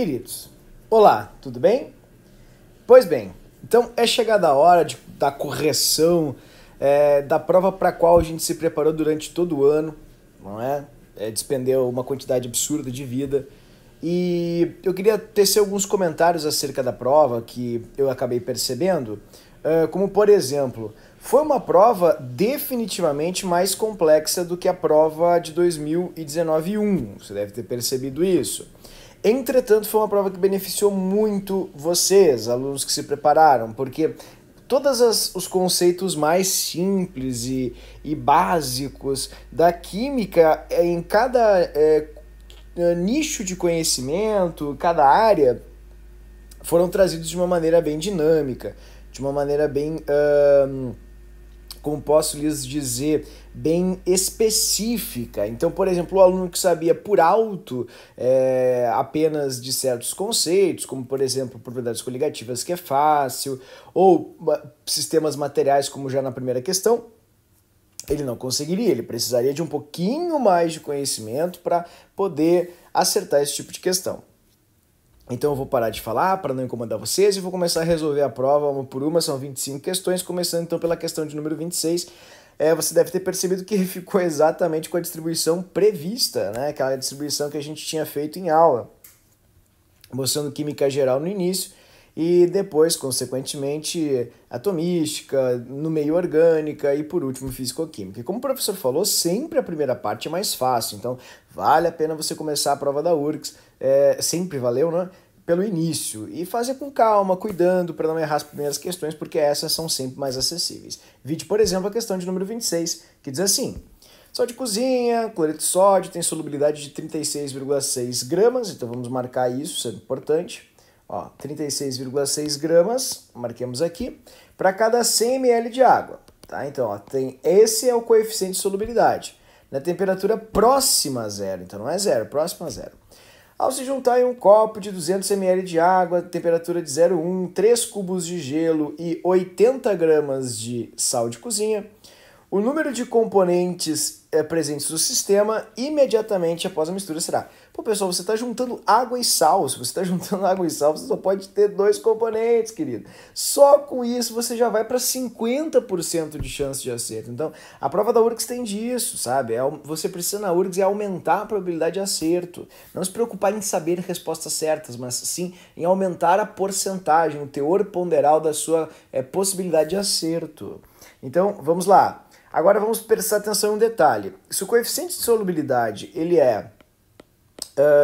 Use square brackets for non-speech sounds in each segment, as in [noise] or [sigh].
Queridos, olá, tudo bem? Pois bem, então é chegada a hora de, da correção, é, da prova para a qual a gente se preparou durante todo o ano, não é? é? Despendeu uma quantidade absurda de vida. E eu queria tecer alguns comentários acerca da prova que eu acabei percebendo, é, como por exemplo, foi uma prova definitivamente mais complexa do que a prova de 2019-1, você deve ter percebido isso. Entretanto, foi uma prova que beneficiou muito vocês, alunos que se prepararam, porque todos os conceitos mais simples e, e básicos da química eh, em cada é, nicho de conhecimento, cada área, foram trazidos de uma maneira bem dinâmica, de uma maneira bem. Uh, como posso lhes dizer, bem específica. Então, por exemplo, o aluno que sabia por alto é, apenas de certos conceitos, como por exemplo propriedades coligativas, que é fácil, ou sistemas materiais, como já na primeira questão, ele não conseguiria, ele precisaria de um pouquinho mais de conhecimento para poder acertar esse tipo de questão. Então eu vou parar de falar para não incomodar vocês e vou começar a resolver a prova uma por uma, são 25 questões, começando então pela questão de número 26. É, você deve ter percebido que [laughs] ficou exatamente com a distribuição prevista, né? aquela distribuição que a gente tinha feito em aula, mostrando química geral no início e depois, consequentemente, atomística, no meio orgânica e por último físico-química. E como o professor falou, sempre a primeira parte é mais fácil, então vale a pena você começar a prova da URGS, é, sempre valeu, né? Pelo início e fazer com calma, cuidando para não errar as primeiras questões, porque essas são sempre mais acessíveis. Vide, por exemplo, a questão de número 26, que diz assim: Sal de cozinha, cloreto de sódio tem solubilidade de 36,6 gramas, então vamos marcar isso, isso é importante. 36,6 gramas, marquemos aqui, para cada 100 ml de água. Tá? Então, ó, tem, esse é o coeficiente de solubilidade, na temperatura próxima a zero, então não é zero, próxima a zero. Ao se juntar em um copo de 200 ml de água, temperatura de 0,1, 3 cubos de gelo e 80 gramas de sal de cozinha, o número de componentes é, presentes no sistema imediatamente após a mistura será. Pô, pessoal, você está juntando água e sal. Se você está [laughs] juntando água e sal, você só pode ter dois componentes, querido. Só com isso você já vai para 50% de chance de acerto. Então, a prova da URGS tem disso, sabe? É, você precisa na URGS é aumentar a probabilidade de acerto. Não se preocupar em saber respostas certas, mas sim em aumentar a porcentagem, o teor ponderal da sua é, possibilidade de acerto. Então, vamos lá. Agora vamos prestar atenção em um detalhe. Se o coeficiente de solubilidade ele é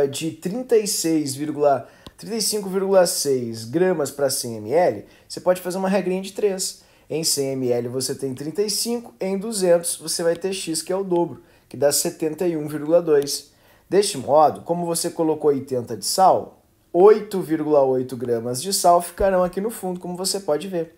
uh, de 36,35,6 gramas para 100 ml, você pode fazer uma regrinha de 3. Em 100 ml você tem 35, em 200 você vai ter x, que é o dobro, que dá 71,2. Deste modo, como você colocou 80 de sal, 8,8 gramas de sal ficarão aqui no fundo, como você pode ver.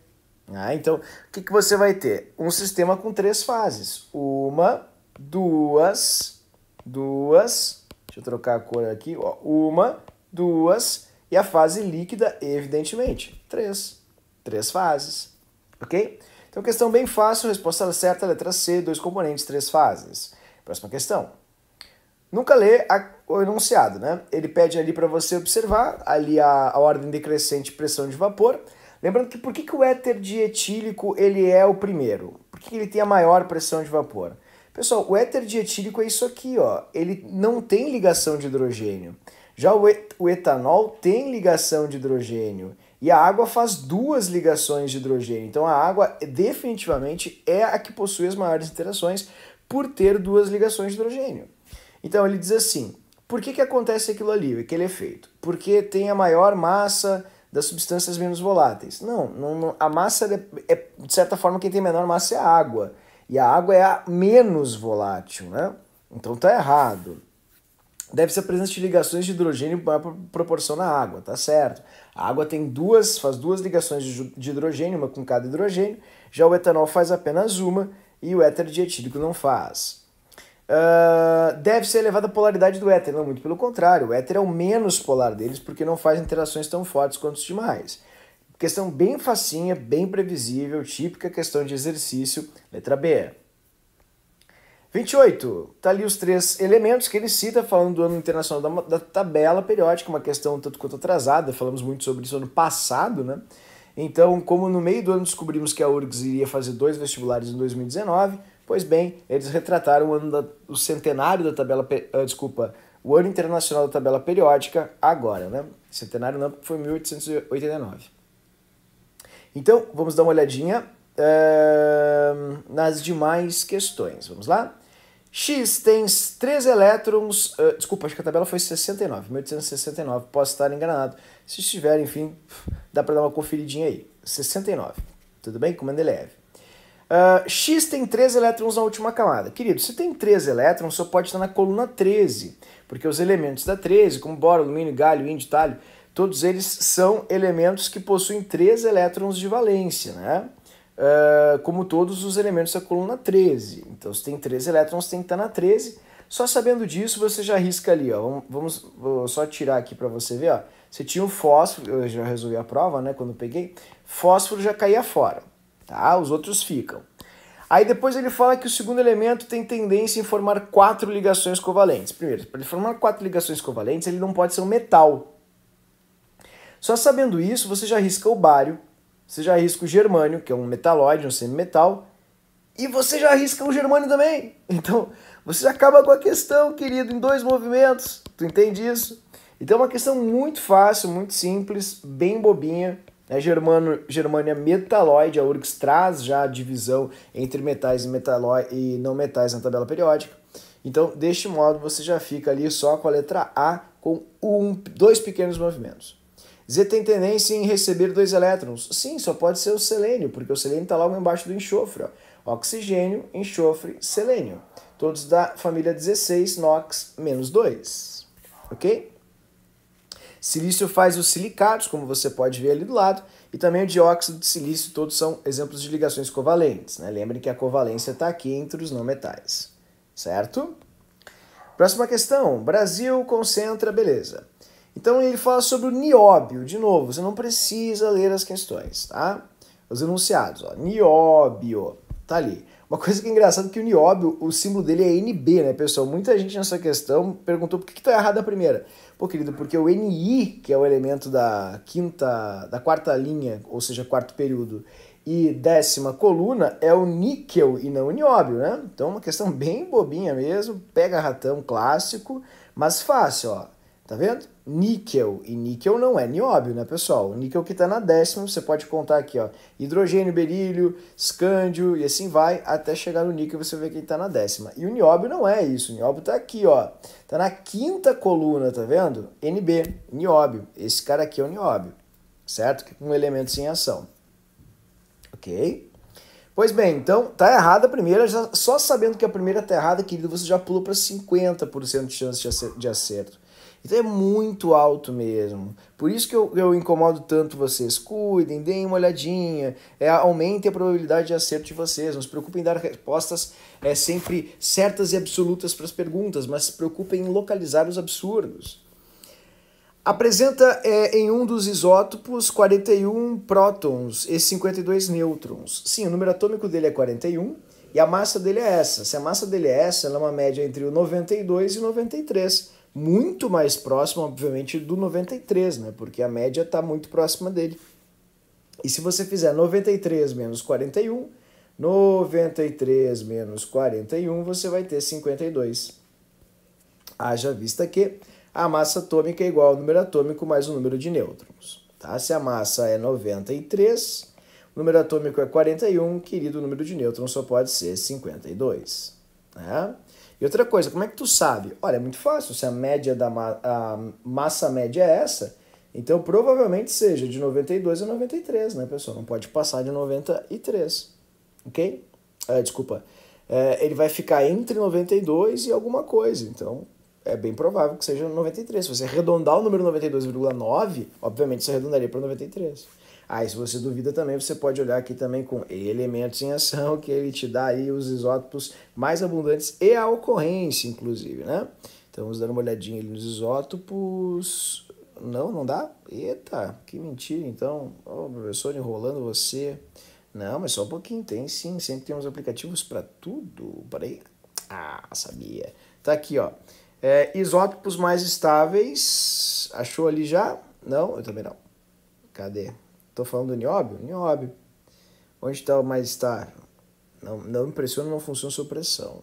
Ah, então, o que, que você vai ter? Um sistema com três fases. Uma, duas, duas. Deixa eu trocar a cor aqui. Ó, uma, duas. E a fase líquida, evidentemente. Três. Três fases. Ok? Então, questão bem fácil. Resposta certa, letra C. Dois componentes, três fases. Próxima questão. Nunca lê a, o enunciado, né? Ele pede ali para você observar ali a, a ordem decrescente pressão de vapor Lembrando que por que, que o éter dietílico ele é o primeiro? Por que, que ele tem a maior pressão de vapor? Pessoal, o éter dietílico é isso aqui, ó. Ele não tem ligação de hidrogênio. Já o, et o etanol tem ligação de hidrogênio. E a água faz duas ligações de hidrogênio. Então a água é, definitivamente é a que possui as maiores interações por ter duas ligações de hidrogênio. Então ele diz assim: por que, que acontece aquilo ali, aquele efeito? É Porque tem a maior massa das substâncias menos voláteis. Não, não a massa, é, é, de certa forma, quem tem menor massa é a água. E a água é a menos volátil, né? Então tá errado. deve ser a presença de ligações de hidrogênio para proporcionar água, tá certo. A água tem duas, faz duas ligações de hidrogênio, uma com cada hidrogênio, já o etanol faz apenas uma e o éter dietílico não faz uh, deve ser elevada a polaridade do éter. Não, muito pelo contrário, o éter é o menos polar deles porque não faz interações tão fortes quanto os demais. Questão bem facinha, bem previsível, típica questão de exercício, letra B. 28. Tá ali os três elementos que ele cita, falando do ano internacional da, da, tabela periódica, uma questão tanto quanto atrasada, falamos muito sobre isso ano passado, né? Então, como no meio do ano descobrimos que a URGS iria fazer dois vestibulares em 2019, Pois bem, eles retrataram o ano da, o centenário da tabela, uh, desculpa, o ano internacional da tabela periódica agora, né? Centenário não, porque foi 1889. Então, vamos dar uma olhadinha uh, nas demais questões. Vamos lá? X tem 3 elétrons. Uh, desculpa, acho que a tabela foi 69, 1869. Posso estar enganado. Se estiver, enfim, dá para dar uma conferidinha aí. 69. Tudo bem? Comando é leve. Uh, X tem 3 elétrons na última camada. Querido, se tem 3 elétrons, só pode estar na coluna 13, porque os elementos da 13, como boro, alumínio, galho, índio, talho, todos eles são elementos que possuem 3 elétrons de valência, né? Uh, como todos os elementos da coluna 13. Então, se tem 3 elétrons, tem que estar na 13. Só sabendo disso, você já risca ali, ó. Vamos, vou só tirar aqui para você ver, ó. Você tinha o fósforo, eu já resolvi a prova, né, quando peguei. Fósforo já caía fora tá? Os outros ficam. Aí depois ele fala que o segundo elemento tem tendência em formar quatro ligações covalentes. Primeiro, para ele formar quatro ligações covalentes, ele não pode ser um metal. Só sabendo isso, você já arrisca o bário, você já arrisca o germânio, que é um metalóide, um semimetal, e você já arrisca o germânio também. [laughs] Então, você já acaba com a questão, querido, em dois movimentos. Tu entende isso? Então é uma questão muito fácil, muito simples, bem bobinha né? Germano, Germânia metaloide, a URGS traz já a divisão entre metais e, e não metais na tabela periódica. Então, deste modo, você já fica ali só com a letra A, com um, dois pequenos movimentos. Z tem tendência em receber dois elétrons. Sim, só pode ser o selênio, porque o selênio está logo embaixo do enxofre. Ó. Oxigênio, enxofre, selênio. Todos da família 16, NOx, menos 2. Ok? Silício faz os silicatos, como você pode ver ali do lado, e também o dióxido de silício, todos são exemplos de ligações covalentes. Né? Lembrem que a covalência está aqui entre os não metais, certo? Próxima questão, Brasil concentra, beleza. Então ele fala sobre o nióbio, de novo, você não precisa ler as questões, tá? Os enunciados, ó, nióbio, tá ali. Uma coisa que é engraçada é que o nióbio, o símbolo dele é NB, né, pessoal? Muita gente nessa questão perguntou por que, que tá errado a primeira. Pô, querido, porque o NI, que é o elemento da quinta, da quarta linha, ou seja, quarto período, e décima coluna é o níquel e não o nióbio, né? Então é uma questão bem bobinha mesmo, pega ratão clássico, mas fácil, ó. Tá vendo? níquel. E níquel não é nióbio, né, pessoal? O níquel que está na décima, você pode contar aqui, ó. Hidrogênio, berílio, escândio e assim vai até chegar no níquel você vê que está na décima. E o nióbio não é isso. O nióbio está aqui, ó. Está na quinta coluna, tá vendo? NB, nióbio. Esse cara aqui é o nióbio, certo? Que é um elemento sem ação. Ok? Pois bem, então tá errada a primeira, já, só sabendo que a primeira tá errada, querido, você já pula para 50% de chance de acerto então é muito alto mesmo. Por isso que eu, eu incomodo tanto vocês. Cuidem, deem uma olhadinha, é, aumentem a probabilidade de acerto de vocês. Não se preocupem em dar respostas é, sempre certas e absolutas para as perguntas, mas se preocupem em localizar os absurdos. Apresenta é, em um dos isótopos 41 prótons e 52 nêutrons. Sim, o número atômico dele é 41 e a massa dele é essa. Se a massa dele é essa, ela é uma média entre o 92 e 93 muito mais próximo, obviamente, do 93, né? Porque a média está muito próxima dele. E se você fizer 93 menos 41, 93 menos 41, você vai ter 52. Haja vista que a massa atômica é igual ao número atômico mais o número de nêutrons. Tá? Se a massa é 93, o número atômico é 41, querido, o número de nêutrons só pode ser 52. Né? E outra coisa, como é que tu sabe? Olha, é muito fácil. Se a média da ma a massa média é essa, então provavelmente seja de 92 a 93, né, pessoal? Não pode passar de 93, ok? Ah, desculpa. É, ele vai ficar entre 92 e alguma coisa, então é bem provável que seja 93. Se você arredondar o número 92,9, obviamente você arredondaria para 93. Aí, ah, se você duvida também, você pode olhar aqui também com elementos em ação, que ele te dá aí os isótopos mais abundantes e a ocorrência, inclusive, né? Então, vamos dar uma olhadinha ali nos isótopos. Não, não dá? Eita, que mentira, então. Ô, oh, professor, enrolando você. Não, mas só um pouquinho, tem sim. Sempre tem uns aplicativos para tudo. Peraí. Ah, sabia. Tá aqui, ó. É, isótopos mais estáveis. Achou ali já? Não, eu também não. Cadê? Estou falando do nióbio? Nióbio. Onde está o mais estável? Não, não impressiona não funciona sob pressão.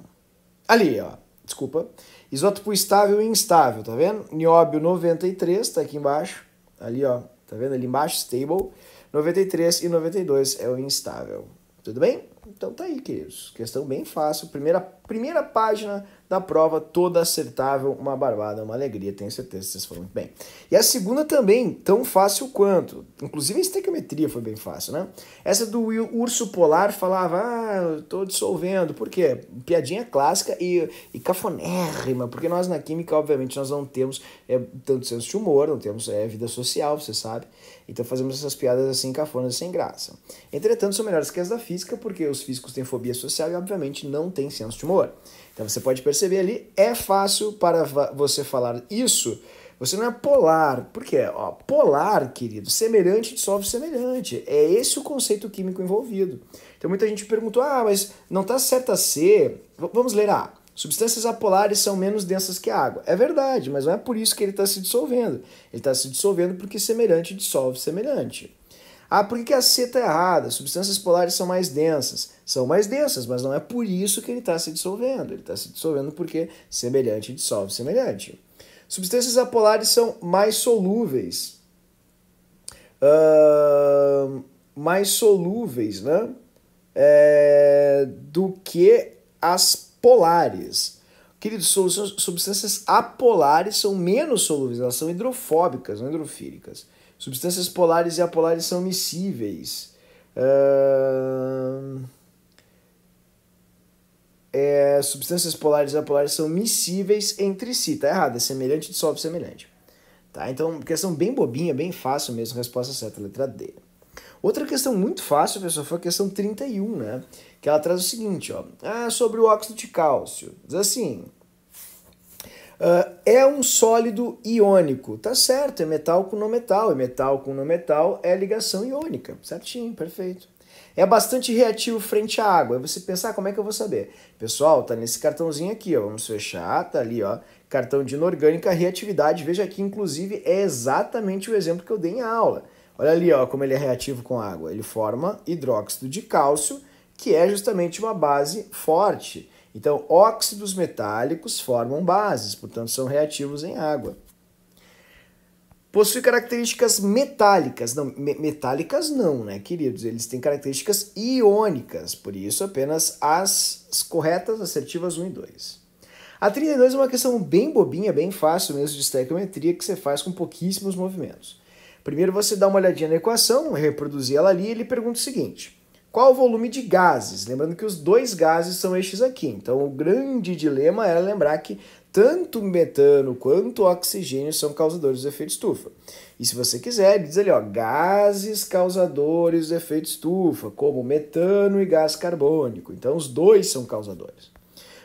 Ali, ó. Desculpa. Isótopo estável e instável, tá vendo? Nióbio 93, tá aqui embaixo. Ali, ó. Tá vendo? Ali embaixo, stable. 93 e 92 é o instável. Tudo bem? Então tá aí, queridos. Questão bem fácil. Primeira, primeira página da prova, toda acertável, uma barbada, uma alegria, tenho certeza que vocês foram muito bem. E a segunda também, tão fácil quanto, inclusive a estequiometria foi bem fácil, né? Essa do urso polar falava, ah, eu tô dissolvendo, por quê? Piadinha clássica e, e cafonérrima, porque nós na química, obviamente, nós não temos é, tanto senso de humor, não temos é, vida social, você sabe, então fazemos essas piadas assim, cafonas, sem graça. Entretanto, são melhores que as da física, porque os físicos têm fobia social e, obviamente, não têm senso de humor. Então você pode perceber ali, é fácil para você falar isso. Você não é polar. Por quê? Ó, polar, querido, semelhante dissolve semelhante. É esse o conceito químico envolvido. Então muita gente perguntou: ah, mas não está certa a V vamos ler A. Substâncias apolares são menos densas que a água. É verdade, mas não é por isso que ele está se dissolvendo. Ele está se dissolvendo porque semelhante dissolve semelhante. Ah, por que a C está errada? Substâncias polares são mais densas. São mais densas, mas não é por isso que ele está se dissolvendo. Ele está se dissolvendo porque semelhante dissolve semelhante. Substâncias apolares são mais solúveis. Uh, mais solúveis, né? É, do que as polares. Queridos, substâncias apolares são menos solúveis, elas são hidrofóbicas, não hidrofílicas. Substâncias polares e apolares são miscíveis. Uh... É, substâncias polares e apolares são miscíveis entre si. Tá errado, é semelhante dissolve semelhante. Tá? Então, questão bem bobinha, bem fácil mesmo, resposta certa, letra D. Outra questão muito fácil, pessoal, foi a questão 31, né? Que ela traz o seguinte, ó. Ah, sobre o óxido de cálcio. Diz assim, Uh, é um sólido iônico. Tá certo, é metal com não metal, é metal com não metal, é ligação iônica. Certinho, perfeito. É bastante reativo frente à água. Aí você pensar, ah, como é que eu vou saber? Pessoal, tá nesse cartãozinho aqui, ó. Vamos fechar, tá ali, ó. Cartão de inorgânica, reatividade. Veja aqui, inclusive, é exatamente o exemplo que eu dei em aula. Olha ali, ó, como ele é reativo com água. Ele forma hidróxido de cálcio, que é justamente uma base forte. Então, óxidos metálicos formam bases, portanto, são reativos em água. Possui características metálicas. Não, me metálicas não, né, queridos? Eles têm características iônicas, por isso apenas as corretas assertivas 1 e 2. A 32 é uma questão bem bobinha, bem fácil mesmo de estequiometria, que você faz com pouquíssimos movimentos. Primeiro você dá uma olhadinha na equação, reproduzir ela ali e ele pergunta o seguinte: qual o volume de gases? Lembrando que os dois gases são estes aqui. Então, o grande dilema era lembrar que tanto metano quanto oxigênio são causadores do efeito estufa. E se você quiser, diz ali, ó, gases causadores do efeito estufa, como metano e gás carbônico. Então, os dois são causadores.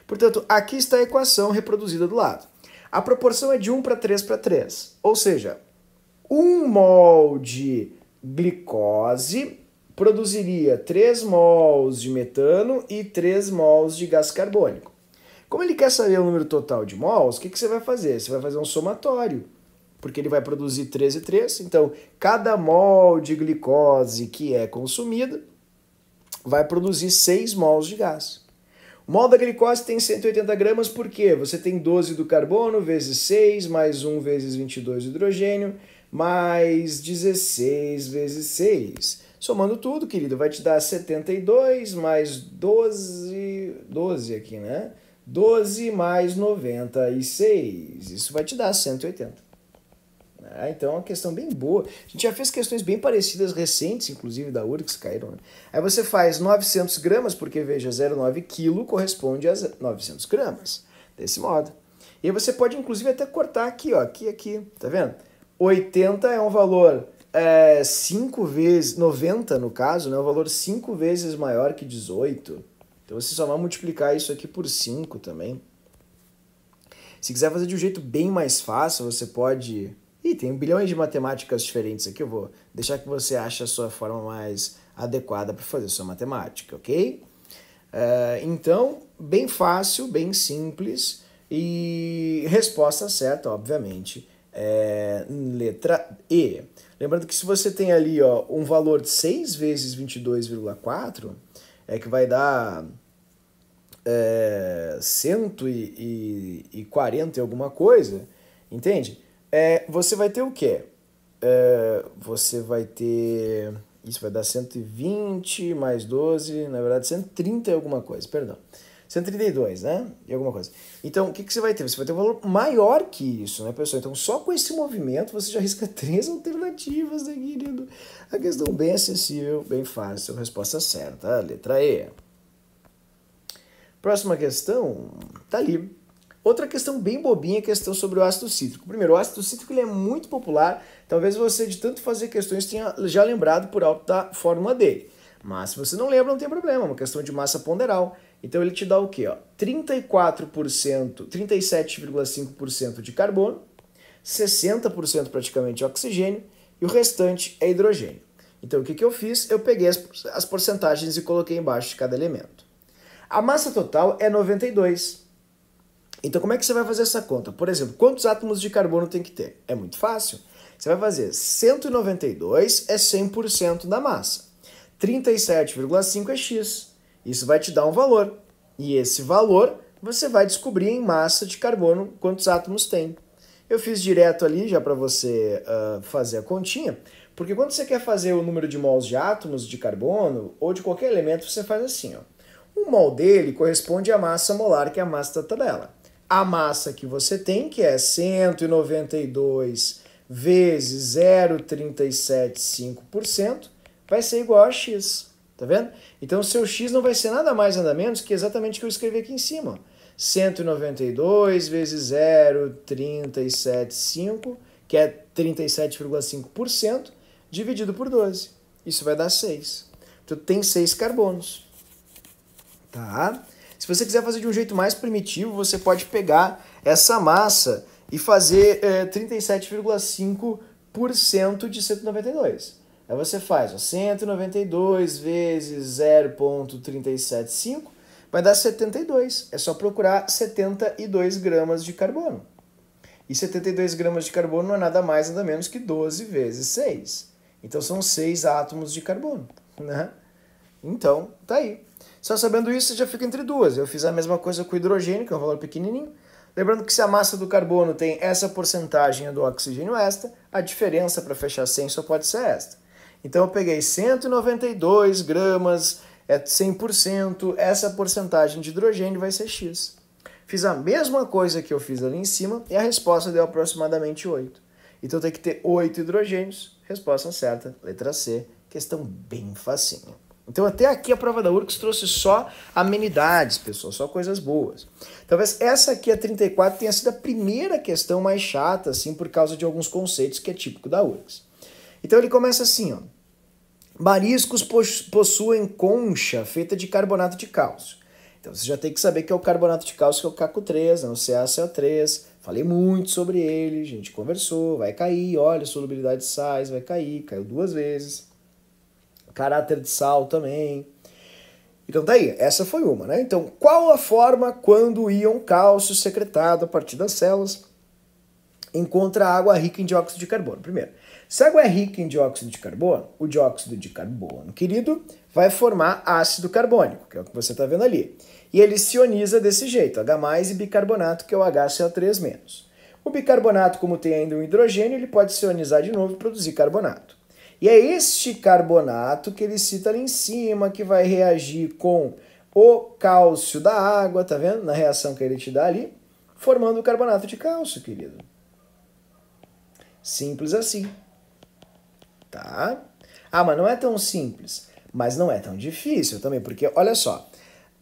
Portanto, aqui está a equação reproduzida do lado. A proporção é de 1 para 3 para 3, ou seja, 1 mol de glicose produziria 3 mols de metano e 3 mols de gás carbônico. Como ele quer saber o número total de mols, o que, que você vai fazer? Você vai fazer um somatório, porque ele vai produzir 3 e 3. Então, cada mol de glicose que é consumida vai produzir 6 mols de gás. O mol da glicose tem 180 gramas, por quê? Você tem 12 do carbono vezes 6, mais 1 vezes 22 do hidrogênio, mais 16 vezes 6. Somando tudo, querido, vai te dar 72 mais 12, 12 aqui, né? 12 mais 96, isso vai te dar 180. Ah, então é uma questão bem boa. A gente já fez questões bem parecidas recentes, inclusive da URGS, caíram. Né? Aí você faz 900 gramas, porque veja, 0,9 quilo corresponde a 900 gramas, desse modo. E aí você pode inclusive até cortar aqui, ó, aqui aqui, tá vendo? 80 é um valor é, cinco vezes, 90 no caso, né, o é valor cinco vezes maior que 18. Então você só vai multiplicar isso aqui por 5 também. Se quiser fazer de um jeito bem mais fácil, você pode... Ih, tem bilhões de matemáticas diferentes aqui, eu vou deixar que você ache a sua forma mais adequada para fazer sua matemática, ok? Uh, então, bem fácil, bem simples e resposta certa, obviamente, é letra E. Lembrando que se você tem ali ó, um valor de 6 vezes 22,4, é que vai dar é, 140 e alguma coisa, entende? É, você vai ter o quê? É, você vai ter. Isso vai dar 120 mais 12, na verdade 130 e alguma coisa, perdão. 132, né? E alguma coisa. Então, o que, que você vai ter? Você vai ter um valor maior que isso, né, pessoal? Então, só com esse movimento você já risca [laughs] três alternativas, né, querido? A questão bem acessível, bem fácil, resposta certa, letra E. Próxima questão, tá ali. Outra questão bem bobinha questão sobre o ácido cítrico. Primeiro, o ácido cítrico ele é muito popular. Talvez você, de tanto fazer questões, tenha já lembrado por alto da fórmula dele. Mas se você não lembra, não tem problema. É uma questão de massa ponderal. Então ele te dá o quê? Ó? 34%, 37,5% de carbono, 60% praticamente de oxigênio e o restante é hidrogênio. Então o que, que eu fiz? Eu peguei as, as porcentagens e coloquei embaixo de cada elemento. A massa total é 92. Então como é que você vai fazer essa conta? Por exemplo, quantos átomos de carbono tem que ter? É muito fácil. Você vai fazer 192 é 100% da massa. 37,5 é x. Isso vai te dar um valor. E esse valor você vai descobrir em massa de carbono quantos átomos tem. Eu fiz direto ali já para você uh, fazer a continha, porque quando você quer fazer o número de mols de átomos de carbono ou de qualquer elemento, você faz assim. Ó. O mol dele corresponde à massa molar, que é a massa da tabela. A massa que você tem, que é 192 vezes 0,375%, vai ser igual a x. Tá vendo? Então, seu x não vai ser nada mais, nada menos que exatamente o que eu escrevi aqui em cima. 192 vezes 0,375, que é 37,5%, dividido por 12. Isso vai dar 6. Então, tem 6 carbonos. Tá? Se você quiser fazer de um jeito mais primitivo, você pode pegar essa massa e fazer é, eh, 37,5% de 192. Aí você faz ó, 192 vezes 0,375, vai dar 72. É só procurar 72 gramas de carbono. E 72 gramas de carbono não é nada mais, nada menos que 12 vezes 6. Então são 6 átomos de carbono. Né? Então, tá aí. Só sabendo isso, você já fica entre duas. Eu fiz a mesma coisa com o hidrogênio, que é um valor pequenininho. Lembrando que se a massa do carbono tem essa porcentagem do oxigênio esta, a diferença para fechar 100 só pode ser esta. Então eu peguei 192 gramas, é 100%, essa porcentagem de hidrogênio vai ser X. Fiz a mesma coisa que eu fiz ali em cima e a resposta deu aproximadamente 8. Então tem que ter 8 hidrogênios. Resposta certa, letra C. Questão bem facinha. Então até aqui a prova da URCS trouxe só amenidades, pessoal, só coisas boas. Talvez essa aqui, a 34, tenha sido a primeira questão mais chata, assim, por causa de alguns conceitos que é típico da URCS. Então ele começa assim, ó. Mariscos possuem concha feita de carbonato de cálcio. Então você já tem que saber que é o carbonato de cálcio, que é o caco 3, né? o caco 3 Falei muito sobre ele, a gente conversou, vai cair, olha, solubilidade de sais, vai cair, caiu duas vezes. Caráter de sal também. Então daí, tá essa foi uma, né? Então, qual a forma quando o íon cálcio secretado a partir das células encontra água rica em dióxido de carbono? Primeiro, se a água é rica em dióxido de carbono, o dióxido de carbono, querido, vai formar ácido carbônico, que é o que você está vendo ali. E ele se ioniza desse jeito, H+, e bicarbonato, que é o hco 3 O bicarbonato, como tem ainda um hidrogênio, ele pode se ionizar de novo e produzir carbonato. E é este carbonato que ele cita ali em cima, que vai reagir com o cálcio da água, tá vendo? Na reação que ele te dá ali, formando o carbonato de cálcio, querido. Simples assim tá? Ah, mas não é tão simples, mas não é tão difícil também, porque olha só,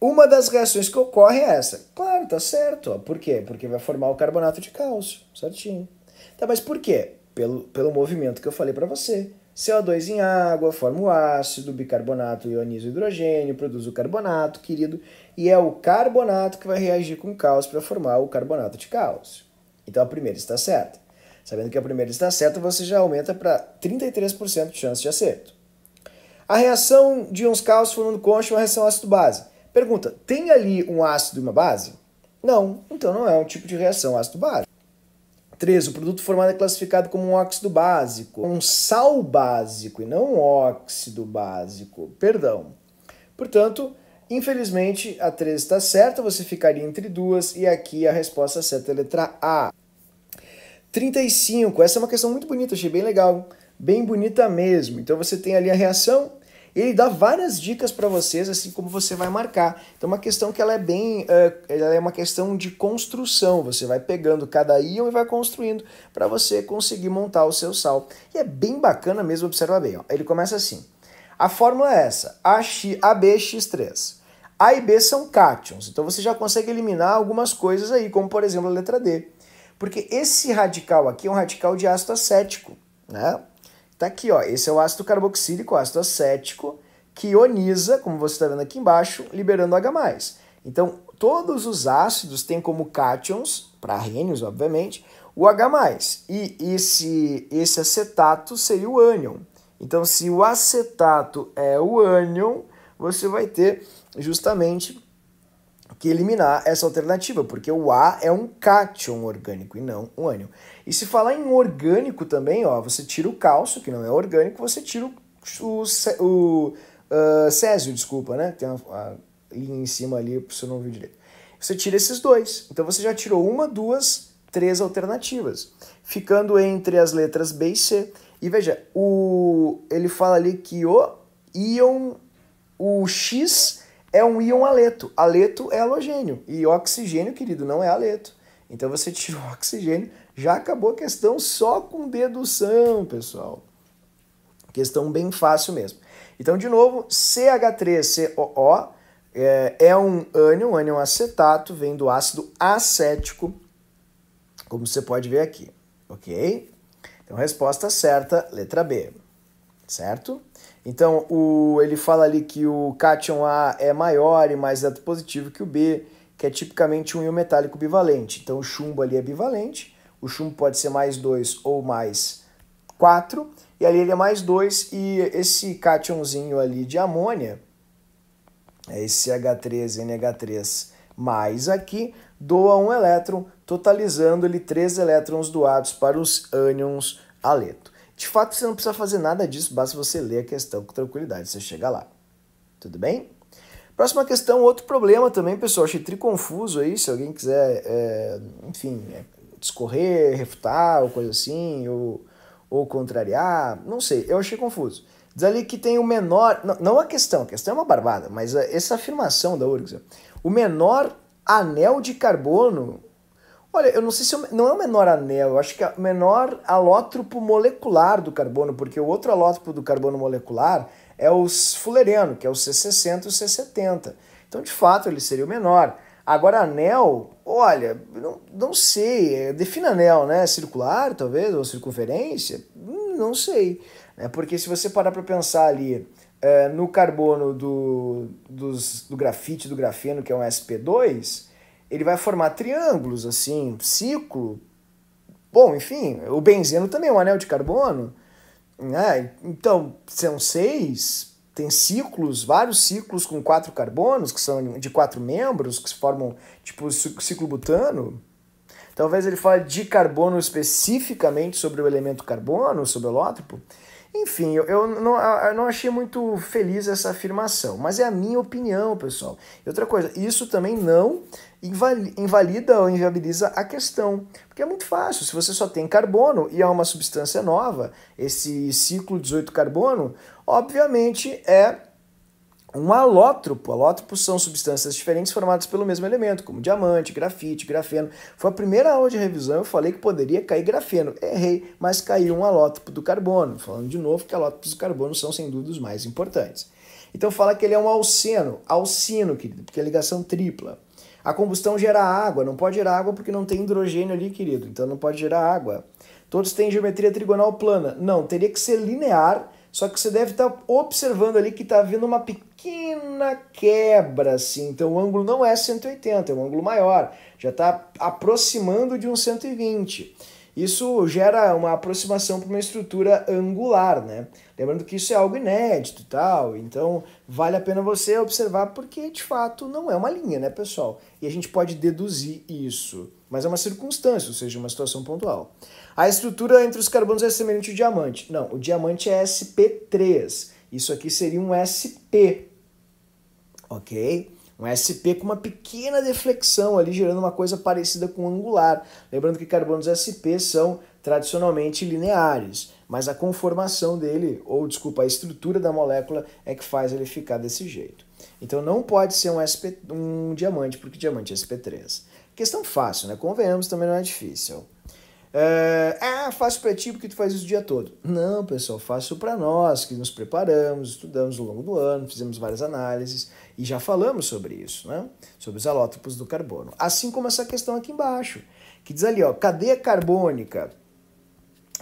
uma das reações que ocorre é essa. Claro, tá certo. Ó. Por quê? Porque vai formar o carbonato de cálcio, certinho. Tá, mas por quê? Pelo, pelo movimento que eu falei para você. CO2 em água, forma o ácido, bicarbonato ioniza o hidrogênio, produz o carbonato, querido, e é o carbonato que vai reagir com o cálcio para formar o carbonato de cálcio. Então a primeira está certa. Sabendo que a primeira está certa, você já aumenta para 33% de chance de acerto. A reação de uns cálcio formando concha é uma reação ácido-base. Pergunta: tem ali um ácido e uma base? Não, então não é um tipo de reação ácido-base. 3. O produto formado é classificado como um óxido básico, um sal básico e não um óxido básico. Perdão. Portanto, infelizmente, a 3 está certa, você ficaria entre duas, e aqui a resposta certa é a letra A. 35. Essa é uma questão muito bonita, achei bem legal. Bem bonita mesmo. Então você tem ali a reação, ele dá várias dicas para vocês, assim como você vai marcar. Então, é uma questão que ela é bem. Eh, ela é uma questão de construção. Você vai pegando cada íon e vai construindo para você conseguir montar o seu sal. E é bem bacana mesmo, observa bem. Ó. Ele começa assim. A fórmula é essa: ABX3. A e B são cátions, então você já consegue eliminar algumas coisas aí, como por exemplo a letra D. Porque esse radical aqui é um radical de ácido acético, né? Tá aqui, ó, esse é o ácido carboxílico, ácido acético, que ioniza, como você está vendo aqui embaixo, liberando H+. Então, todos os ácidos têm como cátions, para rênios, obviamente, o H+. E esse, esse acetato seria o ânion. Então, se o acetato é o ânion, você vai ter justamente que eliminar essa alternativa, porque o A é um cátion orgânico e não um ânion. E se falar em orgânico também, ó, você tira o cálcio, que não é orgânico, você tira o, o, o uh, césio, desculpa, né? Tem uma, linha em cima ali, se eu não ver direito. Você tira esses dois. Então você já tirou uma, duas, três alternativas, ficando entre as letras B e C. E veja, o, ele fala ali que o íon, o X é um íon aleto. Aleto é halogênio. E oxigênio, querido, não é aleto. Então você [laughs] tirou o oxigênio, já acabou a questão só com dedução, pessoal. Questão bem fácil mesmo. Então, de novo, CH3COO é, é um ânion, ânion acetato, vem do ácido acético, como você pode ver aqui, ok? Então, resposta certa, letra B, certo? Então, o, ele fala ali que o cátion A é maior e mais positivo que o B, que é tipicamente um íon metálico bivalente. Então, o chumbo ali é bivalente, o chumbo pode ser mais 2 ou mais 4, e ali ele é mais 2, e esse cátionzinho ali de amônia, é esse H3NH3 mais aqui, doa um elétron, totalizando ele três elétrons doados para os ânions aleto. De fato, você não precisa fazer nada disso, basta você ler a questão com tranquilidade, você chega lá. Tudo bem? Próxima questão, outro problema também, pessoal. Achei triconfuso aí. Se alguém quiser, é, enfim, é, discorrer, refutar ou coisa assim, ou, ou contrariar, não sei. Eu achei confuso. Diz ali que tem o menor. Não, não a questão, a questão é uma barbada, mas essa afirmação da URGS. O menor anel de carbono Olha, eu não sei se é eu, não é o menor anel, eu acho que é o menor alótropo molecular do carbono, porque o outro alótropo do carbono molecular é o fullereno, que é o C60 e o C70. Então, de fato, ele seria o menor. Agora, anel, olha, não, não sei, é, defina anel, né? Circular, talvez, ou circunferência? Hum, não sei. Né? Porque se você parar para pensar ali é, no carbono do, dos, do grafite, do grafeno, que é um SP2, ele vai formar triângulos, assim, ciclo. Bom, enfim, o benzeno também é um anel de carbono. Né? Então, são seis, tem ciclos, vários ciclos com quatro carbonos, que são de quatro membros, que se formam tipo ciclo butano. Talvez ele fale de carbono especificamente sobre o elemento carbono, sobre o helótropo. Enfim, eu, eu, não, eu não achei muito feliz essa afirmação, mas é a minha opinião, pessoal. E outra coisa, isso também não invalida ou inviabiliza a questão. Porque é muito fácil, se você só tem carbono e há uma substância nova, esse ciclo 18 carbono, obviamente é um alótropo. Alótropos são substâncias diferentes formadas pelo mesmo elemento, como diamante, grafite, grafeno. Foi a primeira aula de revisão, eu falei que poderia cair grafeno. Errei, mas caiu um alótropo do carbono. Falando de novo que alótropos do carbono são, sem dúvida, os mais importantes. Então fala que ele é um alceno, alcino, querido, porque é ligação tripla. A combustão gera água, não pode gerar água porque não tem hidrogênio ali, querido, então não pode gerar água. Todos têm geometria trigonal plana. Não, teria que ser linear só que você deve estar observando ali que está havendo uma pequena quebra, assim. Então o ângulo não é 180, é um ângulo maior. Já está aproximando de um 120. Isso gera uma aproximação para uma estrutura angular, né? Lembrando que isso é algo inédito tal, então vale a pena você observar porque de fato não é uma linha, né, pessoal? E a gente pode deduzir isso, mas é uma circunstância, ou seja, uma situação pontual. A estrutura entre os carbonos é semelhante ao diamante. Não, o diamante é SP3. Isso aqui seria um SP, ok? Um SP com uma pequena deflexão ali, gerando uma coisa parecida com um angular. Lembrando que carbonos SP são tradicionalmente lineares, mas a conformação dele, ou desculpa, a estrutura da molécula é que faz ele ficar desse jeito. Então não pode ser um, SP, um diamante, porque diamante é SP3. Questão fácil, né? Convenhamos, também não é difícil. É, ah, faço para ti porque tu faz isso o dia todo. Não, pessoal, faço para nós que nos preparamos, estudamos ao longo do ano, fizemos várias análises e já falamos sobre isso, né? Sobre os alótopos do carbono. Assim como essa questão aqui embaixo, que diz ali, ó, cadeia carbônica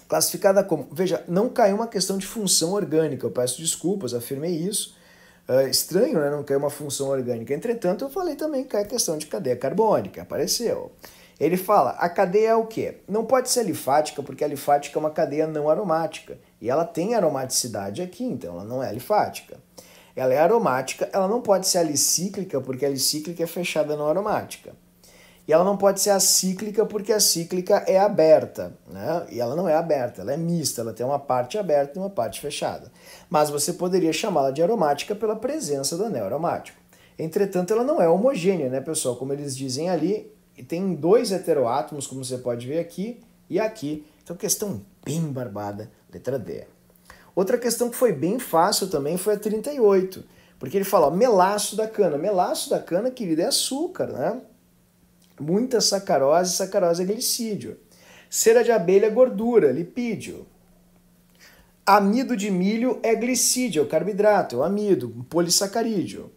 classificada como. Veja, não caiu uma questão de função orgânica, eu peço desculpas, afirmei isso. É, estranho, né? Não caiu uma função orgânica. Entretanto, eu falei também que cai a questão de cadeia carbônica, apareceu. Ele fala: a cadeia é o quê? Não pode ser alifática, porque a alifática é uma cadeia não aromática. E ela tem aromaticidade aqui, então ela não é alifática. Ela é aromática, ela não pode ser alicíclica, porque a alicíclica é fechada não aromática. E ela não pode ser acíclica, porque a cíclica é aberta. Né? E ela não é aberta, ela é mista, ela tem uma parte aberta e uma parte fechada. Mas você poderia chamá-la de aromática pela presença do anel aromático. Entretanto, ela não é homogênea, né, pessoal? Como eles dizem ali, e tem dois heteroátomos, como você pode ver aqui e aqui. Então, questão bem barbada, letra D. Outra questão que foi bem fácil também foi a 38, porque ele fala ó, melaço da cana. Melaço da cana, querido, é açúcar, né? Muita sacarose, sacarose é glicídio. Cera de abelha é gordura, lipídio. Amido de milho é glicídio, é o carboidrato, é o amido, polissacarídeo.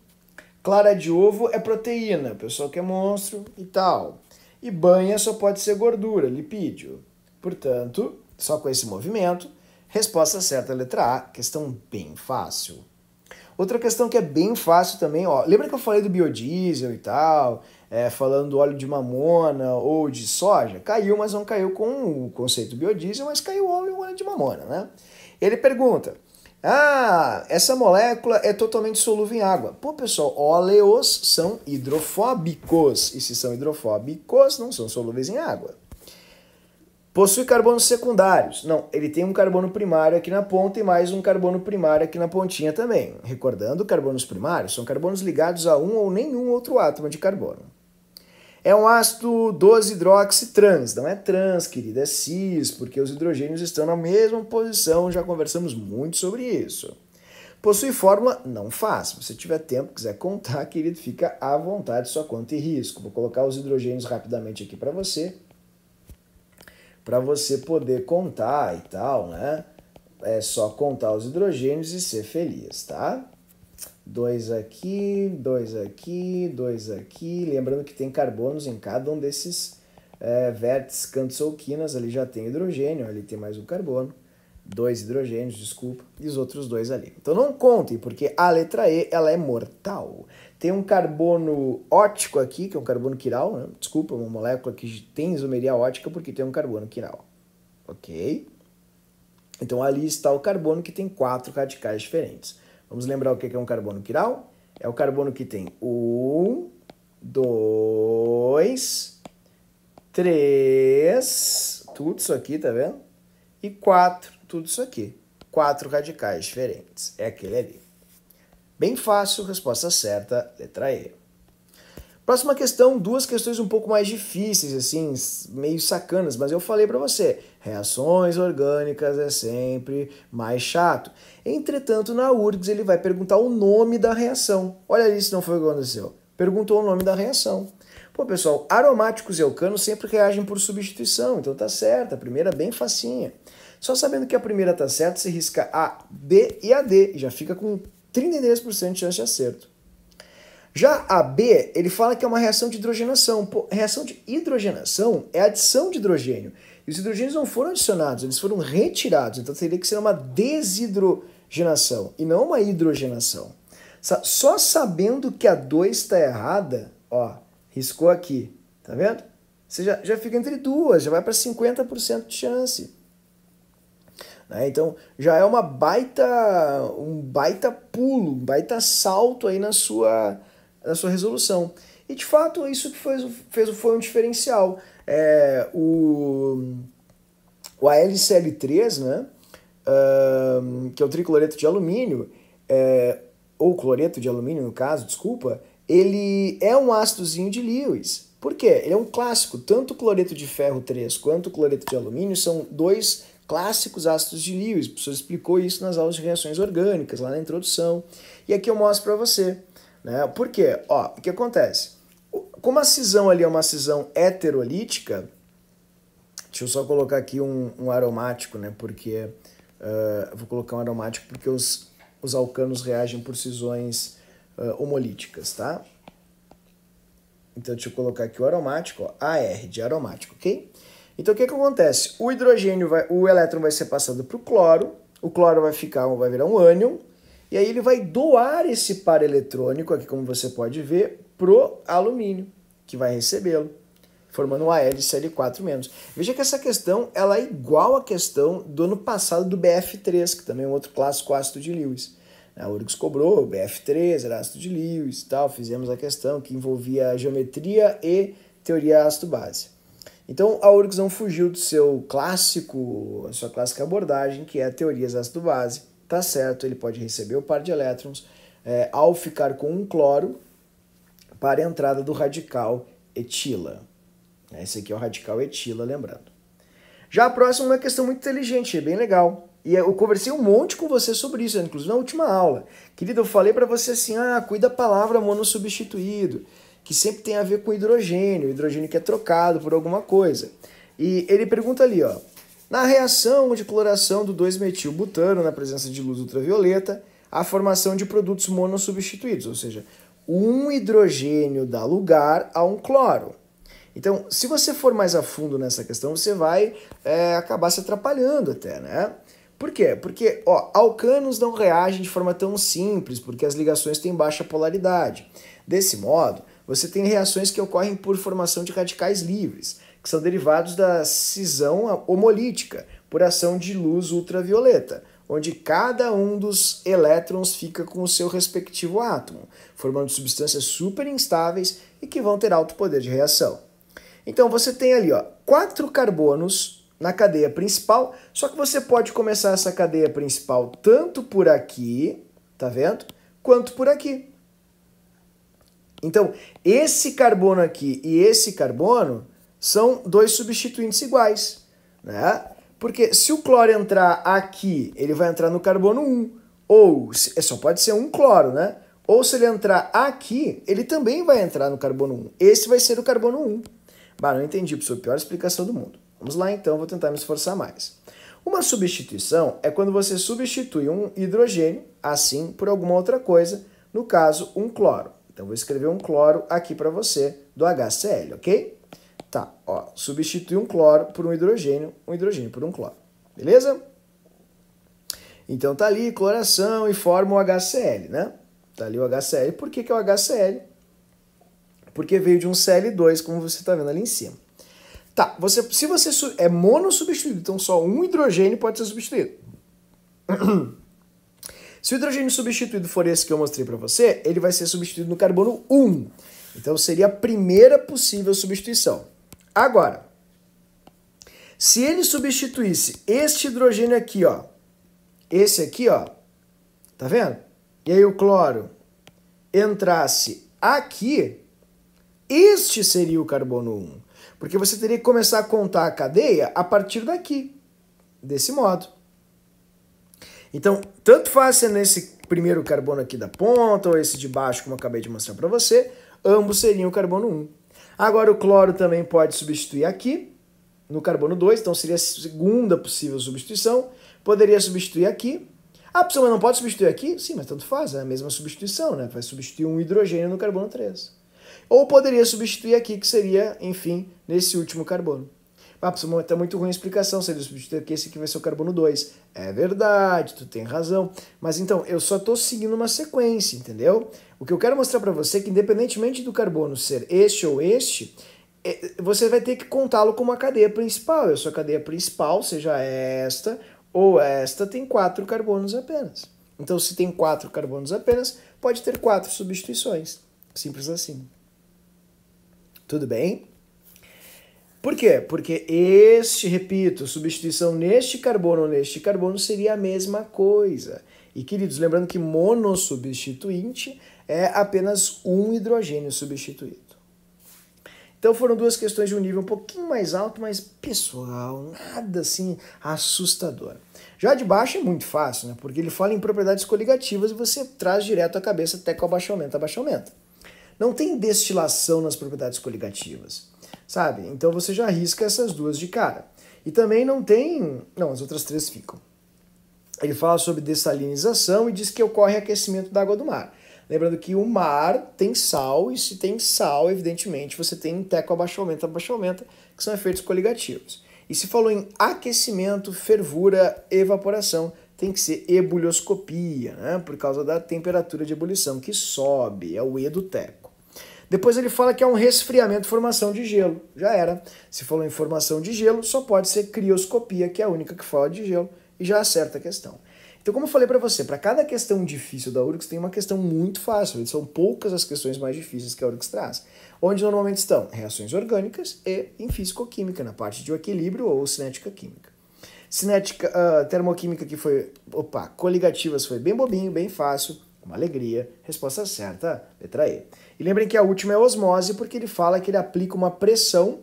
Clara de ovo é proteína, o pessoal que é monstro e tal. E banha só pode ser gordura, lipídio. Portanto, só com esse movimento, resposta certa, letra A, questão bem fácil. Outra questão que é bem fácil também, ó, lembra que eu falei do biodiesel e tal, é, falando do óleo de mamona ou de soja? Caiu, mas não caiu com o conceito biodiesel, mas caiu o óleo de mamona, né? Ele pergunta, ah, essa molécula é totalmente solúvel em água. Pô, pessoal, óleos são hidrofóbicos. E se são hidrofóbicos, não são solúveis em água. Possui carbonos secundários. Não, ele tem um carbono primário aqui na ponta e mais um carbono primário aqui na pontinha também. Recordando, carbonos primários são carbonos ligados a um ou nenhum outro átomo de carbono é um ácido 12-hidroxitrans. Não é trans, querida, é cis, porque os hidrogênios estão na mesma posição, já conversamos muito sobre isso. Possui fórmula? Não faz. Se você tiver tempo, quiser contar, querido, fica à vontade, só conta e risco. Vou colocar os hidrogênios rapidamente aqui para você, para você poder contar e tal, né? É só contar os hidrogênios e ser feliz, tá? dois aqui, dois aqui, dois aqui. Lembrando que tem carbonos em cada um desses é, vértices, cantos ou quinas. Ali já tem hidrogênio, ali tem mais um carbono. Dois hidrogênios, desculpa, e os outros dois ali. Então não contem, porque a letra E ela é mortal. Tem um carbono óptico aqui, que é um carbono quiral, né? desculpa, uma molécula que tem isomeria óptica porque tem um carbono quiral. Ok? Então ali está o carbono que tem quatro radicais diferentes. Vamos lembrar o que é um carbono quiral? É o carbono que tem um, dois, três, tudo isso aqui, tá vendo? E quatro, tudo isso aqui. Quatro radicais diferentes. É aquele ali. Bem fácil, resposta certa, letra E. Próxima questão, duas questões um pouco mais difíceis, assim, meio sacanas, mas eu falei para você, reações orgânicas é sempre mais chato. Entretanto, na URGS ele vai perguntar o nome da reação. Olha ali se não foi o que aconteceu. Perguntou o nome da reação. Pô, pessoal, aromáticos e alcanos sempre reagem por substituição, então tá certo, a primeira é bem facinha. Só sabendo que a primeira tá certa, se risca A, B e A D, e já fica com 33% de chance de acerto. Já a B, ele fala que é uma reação de hidrogenação. Pô, reação de hidrogenação é adição de hidrogênio. E os hidrogênios não foram adicionados, eles foram retirados. Então teria que ser uma desidrogenação e não uma hidrogenação. Só sabendo que a 2 está errada, ó, riscou aqui, tá vendo? Você já, já fica entre duas, já vai para 50% de chance. Né? Então já é uma baita, um baita pulo, um baita salto aí na sua, da sua resolução. E de fato, isso que fez, fez, foi um diferencial. É, o, o ALCL3, né, que é o tricloreto de alumínio, é, ou cloreto de alumínio no caso, desculpa, ele é um ácidozinho de Lewis. Por quê? Ele é um clássico. Tanto o cloreto de ferro 3 quanto o cloreto de alumínio são dois clássicos ácidos de Lewis. O professor explicou isso nas aulas de reações orgânicas, lá na introdução. E aqui eu mostro para você. Né? Por quê? Ó, o que acontece? Como a cisão ali é uma cisão heterolítica, deixa eu só colocar aqui um, um aromático, né? Porque uh, vou colocar um aromático porque os, os alcanos reagem por cisões uh, homolíticas, tá? Então deixa eu colocar aqui o aromático, ó, AR de aromático, ok? Então o que, que acontece? O hidrogênio vai, o elétron vai ser passado para o cloro, o cloro vai ficar, vai virar um ânion, e aí ele vai doar esse par eletrônico, aqui como você pode ver, pro alumínio, que vai recebê-lo, formando um alcl 4 Veja que essa questão ela é igual à questão do ano passado do BF3, que também é um outro clássico ácido de Lewis. A Urix cobrou, BF3, era ácido de Lewis e tal, fizemos a questão que envolvia geometria e teoria ácido-base. Então a Urix não fugiu do seu clássico, a sua clássica abordagem, que é teorias ácido-base tá certo, ele pode receber o par de elétrons é, ao ficar com um cloro para a entrada do radical etila. Esse aqui é o radical etila, lembrando. Já a próxima é uma questão muito inteligente, é bem legal. E é, eu conversei um monte com você sobre isso, inclusive na última aula. Querido, eu falei para você assim: ah, cuida a palavra monossubstituído, que sempre tem a ver com hidrogênio, hidrogênio que é trocado por alguma coisa. E ele pergunta ali, ó, na reação de cloração do 2-metilbutano na presença de luz ultravioleta, a formação de produtos monossubstituídos, ou seja, um hidrogênio dá lugar a um cloro. Então, se você for mais a fundo nessa questão, você vai é, acabar se atrapalhando até, né? Por quê? Porque ó, alcanos não reagem de forma tão simples, porque as ligações têm baixa polaridade. Desse modo, você tem reações que ocorrem por formação de radicais livres que são derivados da cisão homolítica por ação de luz ultravioleta, onde cada um dos elétrons fica com o seu respectivo átomo, formando substâncias super instáveis e que vão ter alto poder de reação. Então você tem ali ó, quatro carbonos na cadeia principal, só que você pode começar essa cadeia principal tanto por aqui, tá vendo? Quanto por aqui. Então, esse carbono aqui e esse carbono são dois substituintes iguais, né? Porque se o cloro entrar aqui, ele vai entrar no carbono 1, ou é, só pode ser um cloro, né? Ou se ele entrar aqui, ele também vai entrar no carbono 1. Esse vai ser o carbono 1. Bah, não entendi, professor, pior explicação do mundo. Vamos lá então, vou tentar me esforçar mais. Uma substituição é quando você substitui um hidrogênio, assim, por alguma outra coisa, no caso, um cloro. Então, vou escrever um cloro aqui para você do HCl, ok? Tá, ó, substitui um cloro por um hidrogênio, um hidrogênio por um cloro. Beleza? Então tá ali cloração e forma o HCl, né? Tá ali o HCl. Por que, que é o HCl? Porque veio de um Cl2, como você tá vendo ali em cima. Tá, você, se você é monossubstituído, então só um hidrogênio pode ser substituído. [clears throat] Se o hidrogênio substituído for esse que eu mostrei para você, ele vai ser substituído no carbono 1. Então seria a primeira possível substituição. Agora, se ele substituísse este hidrogênio aqui, ó, esse aqui, ó, tá vendo? E aí o cloro entrasse aqui, este seria o carbono 1, porque você teria que começar a contar a cadeia a partir daqui, desse modo. Então, tanto faz ser é nesse primeiro carbono aqui da ponta ou esse de baixo, como eu acabei de mostrar para você, ambos seriam o carbono 1. Agora, o cloro também pode substituir aqui, no carbono 2, então seria a segunda possível substituição. Poderia substituir aqui. Ah, pessoal, mas não pode substituir aqui? Sim, mas tanto faz, é a mesma substituição, né? Vai substituir um hidrogênio no carbono 3. Ou poderia substituir aqui, que seria, enfim, nesse último carbono. Ah, mas tá muito ruim a explicação, se ele substituir aqui, esse aqui vai ser o carbono 2. É verdade, tu tem razão. Mas então, eu só estou seguindo uma sequência, entendeu? O que eu quero mostrar para você é que independentemente do carbono ser este ou este, é, você vai ter que contá-lo como a cadeia principal. E a sua cadeia principal, seja esta ou esta, tem quatro carbonos apenas. Então, se tem quatro carbonos apenas, pode ter quatro substituições. Simples assim. Tudo bem? Por quê? Porque este, repito, substituição neste carbono ou neste carbono seria a mesma coisa. E, queridos, lembrando que monossubstituinte é apenas um hidrogênio substituído. Então foram duas questões de um nível um pouquinho mais alto, mas pessoal, nada assim assustador. Já de baixo é muito fácil, né? Porque ele fala em propriedades coligativas e você traz direto à cabeça até que o abaixamento abaixamento. Não tem destilação nas propriedades coligativas sabe? Então você já risca essas duas de cara. E também não tem. Não, as outras três ficam. Ele fala sobre dessalinização e diz que ocorre aquecimento da água do mar. Lembrando que o mar tem sal, e se tem sal, evidentemente, você tem teco abaixo aumenta, abaixo aumenta, que são efeitos coligativos. E se falou em aquecimento, fervura, evaporação, tem que ser ebulioscopia, né? por causa da temperatura de ebulição que sobe, é o E do TEP. Depois ele fala que é um resfriamento formação de gelo. Já era. Se falou em formação de gelo, só pode ser crioscopia, que é a única que fala de gelo, e já acerta a questão. Então, como eu falei para você, para cada questão difícil da URGS tem uma questão muito fácil. São poucas as questões mais difíceis que a URGS traz. Onde normalmente estão reações orgânicas e em físico-química, na parte de equilíbrio ou cinética química. Cinética, uh, termoquímica que foi, opa, coligativas foi bem bobinho, bem fácil uma alegria. Resposta certa, letra E. E lembrem que a última é osmose, porque ele fala que ele aplica uma pressão,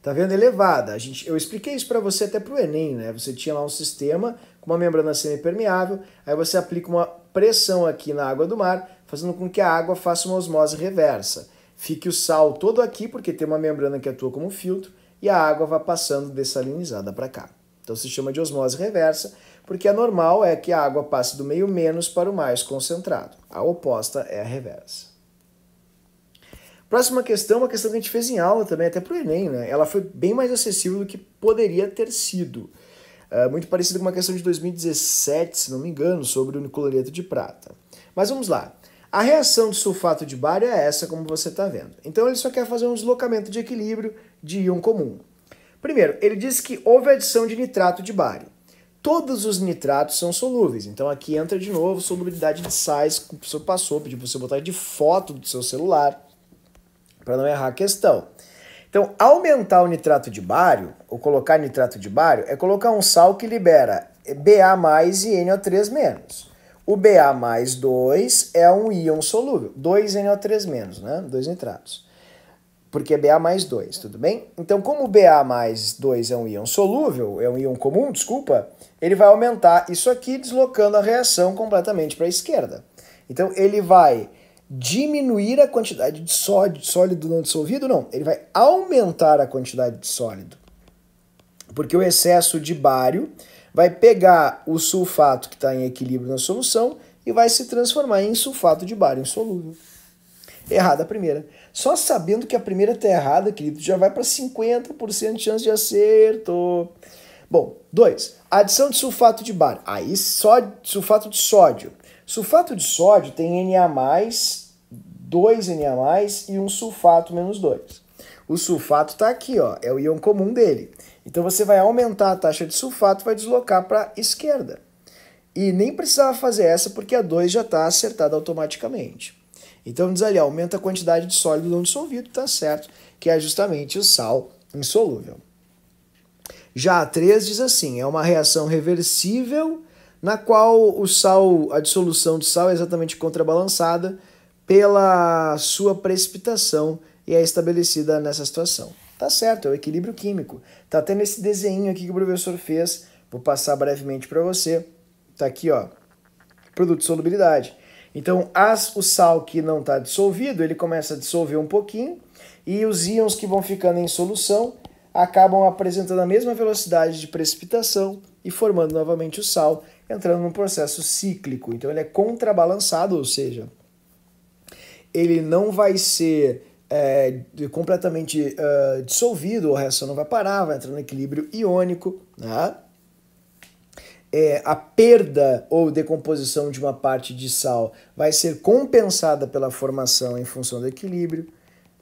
tá vendo, elevada. A gente, eu expliquei isso para você até para o Enem, né? Você tinha lá um sistema com uma membrana semipermeável, aí você aplica uma pressão aqui na água do mar, fazendo com que a água faça uma osmose reversa. Fique o sal todo aqui, porque tem uma membrana que atua como filtro, e a água vai passando dessalinizada para cá. Então se chama de osmose reversa porque a é normal é que a água passe do meio menos para o mais concentrado. A oposta é a reversa. Próxima questão, uma questão que a gente fez em aula também, até para o Enem, né? Ela foi bem mais acessível do que poderia ter sido. Uh, muito parecida com uma questão de 2017, se não me engano, sobre o cloreto de prata. Mas vamos lá. A reação do sulfato de bário é essa, como você está vendo. Então ele só quer fazer um deslocamento de equilíbrio de íon comum. Primeiro, ele diz que houve adição de nitrato de bário todos os nitratos são solúveis. Então aqui entra de novo solubilidade de sais que o professor passou, pediu para você botar de foto do seu celular para não errar a questão. Então, aumentar o nitrato de bário, ou colocar nitrato de bário, é colocar um sal que libera Ba mais e NO3 menos. O Ba mais 2 é um íon solúvel, 2NO3 menos, né? Dois nitratos porque é Ba mais 2, tudo bem? Então, como Ba mais 2 é um íon solúvel, é um íon comum, desculpa, ele vai aumentar isso aqui, deslocando a reação completamente para a esquerda. Então, ele vai diminuir a quantidade de sódio, sólido não dissolvido, não. Ele vai aumentar a quantidade de sólido, porque o excesso de bário vai pegar o sulfato que está em equilíbrio na solução e vai se transformar em sulfato de bário insolúvel errada a primeira. Só sabendo que a primeira está errada, querido, já vai para 50% de chance de acerto. Bom, 2. Adição de sulfato de bar. Aí só sulfato de sódio. Sulfato de sódio tem Na+, 2Na+, e um sulfato menos 2. O sulfato está aqui, ó, é o íon comum dele. Então você vai aumentar a taxa de sulfato, vai deslocar para a esquerda. E nem precisava fazer essa porque a 2 já está acertada automaticamente. Então diz ali, aumenta a quantidade de sólido não dissolvido, tá certo, que é justamente o sal insolúvel. Já a 3 diz assim: é uma reação reversível na qual o sal, a dissolução de sal é exatamente contrabalançada pela sua precipitação e é estabelecida nessa situação. Tá certo, é o equilíbrio químico. Tá tendo esse desenho aqui que o professor fez, vou passar brevemente para você. Tá aqui, ó. Produto de solubilidade. Então, as, o sal que não está dissolvido, ele começa a dissolver um pouquinho e os íons que vão ficando em solução acabam apresentando a mesma velocidade de precipitação e formando novamente o sal, entrando num processo cíclico. Então, ele é contrabalançado, ou seja, ele não vai ser é, completamente uh, dissolvido, o resto não vai parar, vai entrar no equilíbrio iônico. Né? é, a perda ou decomposição de uma parte de sal vai ser compensada pela formação em função do equilíbrio,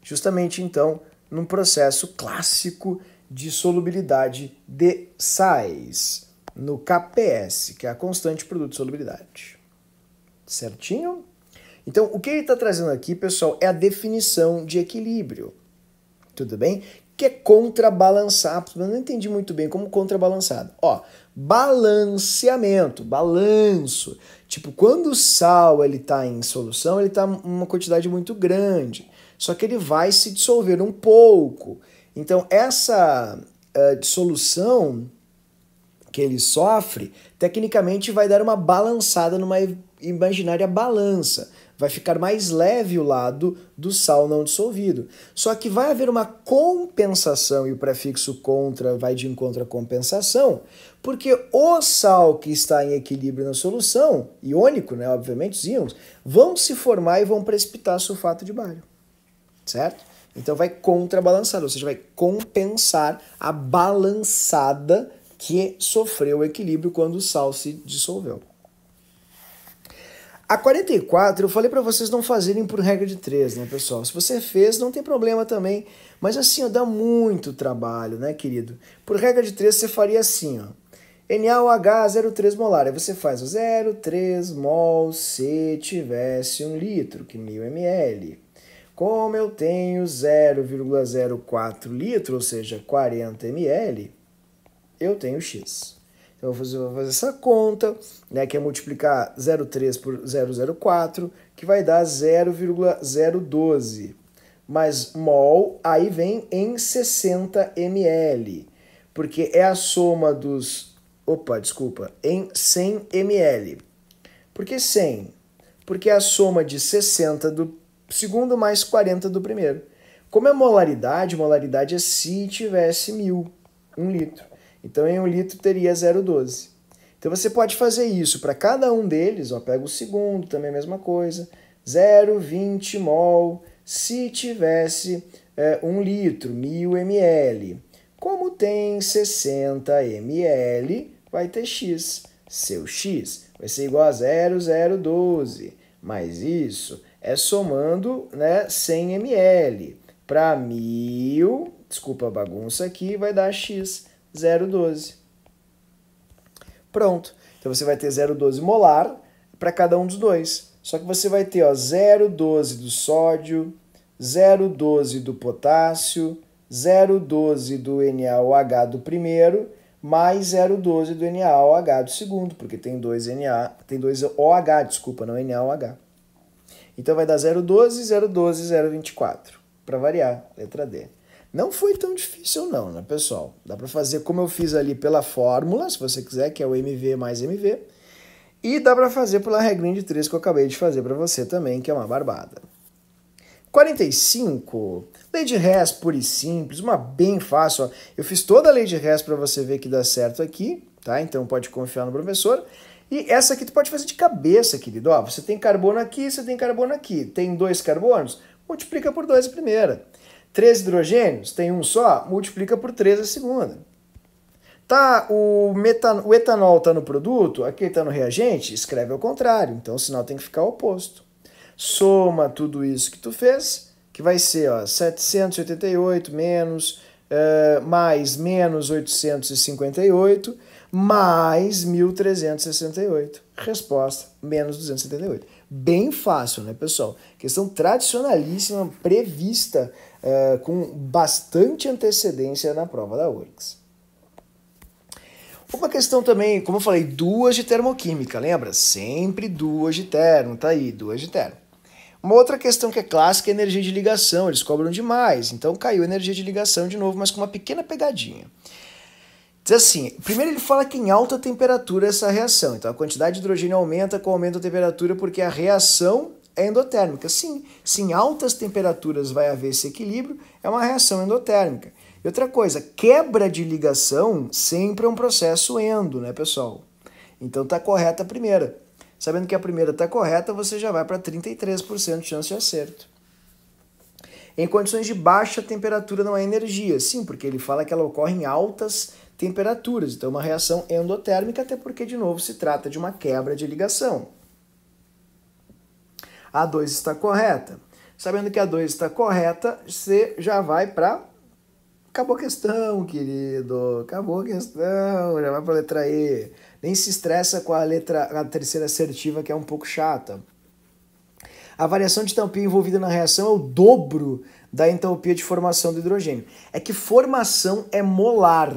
justamente então num processo clássico de solubilidade de sais, no KPS, que é a constante produto de solubilidade. Certinho? Então, o que ele está trazendo aqui, pessoal, é a definição de equilíbrio. Tudo bem? que é contrabalançar. Eu não entendi muito bem como contrabalançado. Ó, balanceamento, balanço. Tipo, quando o sal ele tá em solução, ele tá uma quantidade muito grande. Só que ele vai se dissolver um pouco. Então, essa uh, dissolução que ele sofre, tecnicamente vai dar uma balançada numa imaginária balança vai ficar mais leve o lado do sal não dissolvido. Só que vai haver uma compensação, e o prefixo contra vai de encontro à compensação, porque o sal que está em equilíbrio na solução, iônico, né, obviamente, os íons, vão se formar e vão precipitar sulfato de bário. Certo? Então vai contrabalançar, ou seja, vai compensar a balançada que sofreu o equilíbrio quando o sal se dissolveu. A 44 eu falei para vocês não fazerem por regra de 3, né, pessoal? Se você fez, não tem problema também. Mas assim, ó, dá muito trabalho, né, querido? Por regra de 3 você faria assim, ó. NaOH03 molar. Aí você faz 0,3 mol se tivesse um litro, que mil ml. Como eu tenho 0,04 litro, ou seja, 40 ml, eu tenho X. Então, eu vou fazer, essa conta, né, que é multiplicar 0,3 por 0,04, que vai dar 0,012. mais mol aí vem em 60 ml, porque é a soma dos. Opa, desculpa, em 100 ml. Por que 100? Porque é a soma de 60 do segundo mais 40 do primeiro. Como é molaridade, molaridade é se tivesse mil, um litro. Então, em um litro teria 0,12. Então, você pode fazer isso para cada um deles. Ó, pega o segundo, também a mesma coisa. 0,20 mol se tivesse é, um litro, 1.000 ml. Como tem 60 ml, vai ter x. Seu x vai ser igual a 0,012. Mas isso é somando né, 100 ml. Para 1.000, desculpa a bagunça aqui, vai dar x. 0,12. Pronto. Então você vai ter 0,12 molar para cada um dos dois. Só que você vai ter 0,12 do sódio, 0,12 do potássio, 0,12 do NaOH do primeiro, mais 0,12 do NaOH do segundo, porque tem 2 Na, tem 2 OH, desculpa, não NaOH. Então vai dar 0,12, 0,12, 0,24, para variar, letra D. Não foi tão difícil não, né, pessoal? Dá para fazer como eu fiz ali pela fórmula, se você quiser, que é o MV mais MV. E dá para fazer pela regrinha de 3 que eu acabei de fazer para você também, que é uma barbada. 45. Lei de res pura e simples, uma bem fácil. Ó. Eu fiz toda a lei de res para você ver que dá certo aqui, tá? Então pode confiar no professor. E essa aqui tu pode fazer de cabeça, querido. Ó, você tem carbono aqui, você tem carbono aqui. Tem dois carbonos? Multiplica por dois a primeira três hidrogênios, tem um só, multiplica por 3 a segunda. Tá, o, metan o etanol está no produto, aqui está no reagente, escreve ao contrário, então o sinal tem que ficar oposto. Soma tudo isso que tu fez, que vai ser ó, 788 menos, uh, mais menos 858, mais 1368. Resposta, menos 278 bem fácil, né, pessoal? Questão tradicionalíssima, prevista uh, com bastante antecedência na prova da URGS. Uma questão também, como eu falei, duas de termoquímica, lembra? Sempre duas de termo, tá aí, duas de termo. Uma outra questão que é clássica é energia de ligação, eles cobram demais, então caiu energia de ligação de novo, mas com uma pequena pegadinha. Diz assim, primeiro ele fala que em alta temperatura essa reação, então a quantidade de hidrogênio aumenta com o aumento da temperatura porque a reação é endotérmica. Sim, se em altas temperaturas vai haver esse equilíbrio, é uma reação endotérmica. E outra coisa, quebra de ligação sempre é um processo endo, né, pessoal? Então tá correta a primeira. Sabendo que a primeira está correta, você já vai para 33% de chance de acerto. Em condições de baixa temperatura não há energia. Sim, porque ele fala que ela ocorre em altas temperaturas temperaturas. Então, é uma reação endotérmica, até porque, de novo, se trata de uma quebra de ligação. A 2 está correta. Sabendo que a 2 está correta, você já vai para. Acabou a questão, querido. Acabou a questão. Já vai para a letra E. Nem se estressa com a letra a terceira assertiva, que é um pouco chata. A variação de entalpia envolvida na reação é o dobro da entalpia de formação do hidrogênio. É que formação é molar.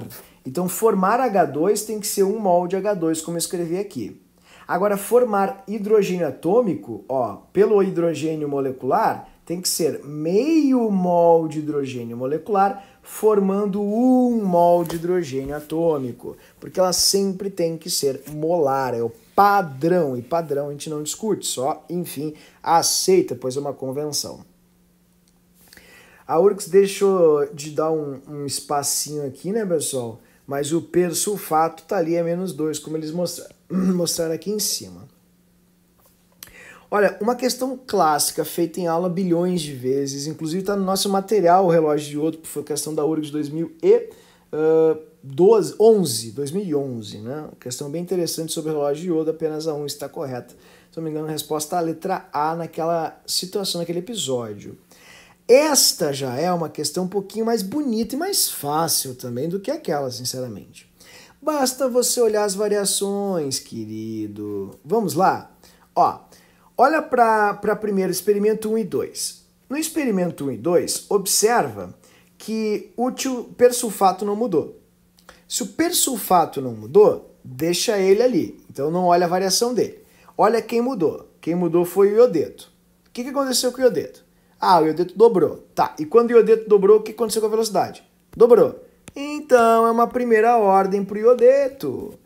Então, formar H2 tem que ser um mol de H2, como eu escrevi aqui. Agora, formar hidrogênio atômico, ó, pelo hidrogênio molecular, tem que ser meio mol de hidrogênio molecular, formando um mol de hidrogênio atômico, porque ela sempre tem que ser molar, é o padrão, e padrão a gente não discute, só, enfim, aceita, pois é uma convenção. A URGS deixou de dar um, um espacinho aqui, né, pessoal? mas o persulfato está ali é menos 2, como eles mostraram, [clears throat] mostraram aqui em cima. Olha, uma questão clássica, feita em aula bilhões de vezes, inclusive está no nosso material, o relógio de outro, foi questão da URG de 2011, né? questão bem interessante sobre o relógio de ouro apenas a 1 está correta. Se não me engano, a resposta é a letra A naquela situação, naquele episódio. Esta já é uma questão um pouquinho mais bonita e mais fácil também do que aquela, sinceramente. Basta você olhar as variações, querido. Vamos lá? Ó, olha para primeiro experimento 1 e 2. No experimento 1 e 2, observa que o persulfato não mudou. Se o persulfato não mudou, deixa ele ali. Então não olha a variação dele. Olha quem mudou. Quem mudou foi o iodeto. O que, que aconteceu com o iodeto? Ah, o iodeto dobrou. Tá, e quando o iodeto dobrou, o que aconteceu com a velocidade? Dobrou. Então, é uma primeira ordem para o iodeto.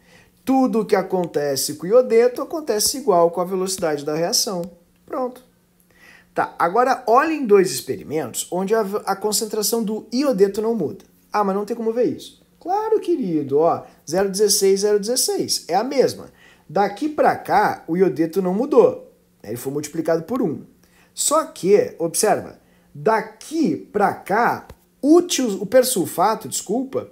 Tudo que acontece com o iodeto acontece igual com a velocidade da reação. Pronto. Tá, agora olhem dois experimentos onde a, a concentração do iodeto não muda. Ah, mas não tem como ver isso. Claro, querido, ó, 0,16, 0,16, é a mesma. Daqui para cá, o iodeto não mudou, ele foi multiplicado por 1. Só que, observa, daqui para cá, útil, o persulfato, desculpa,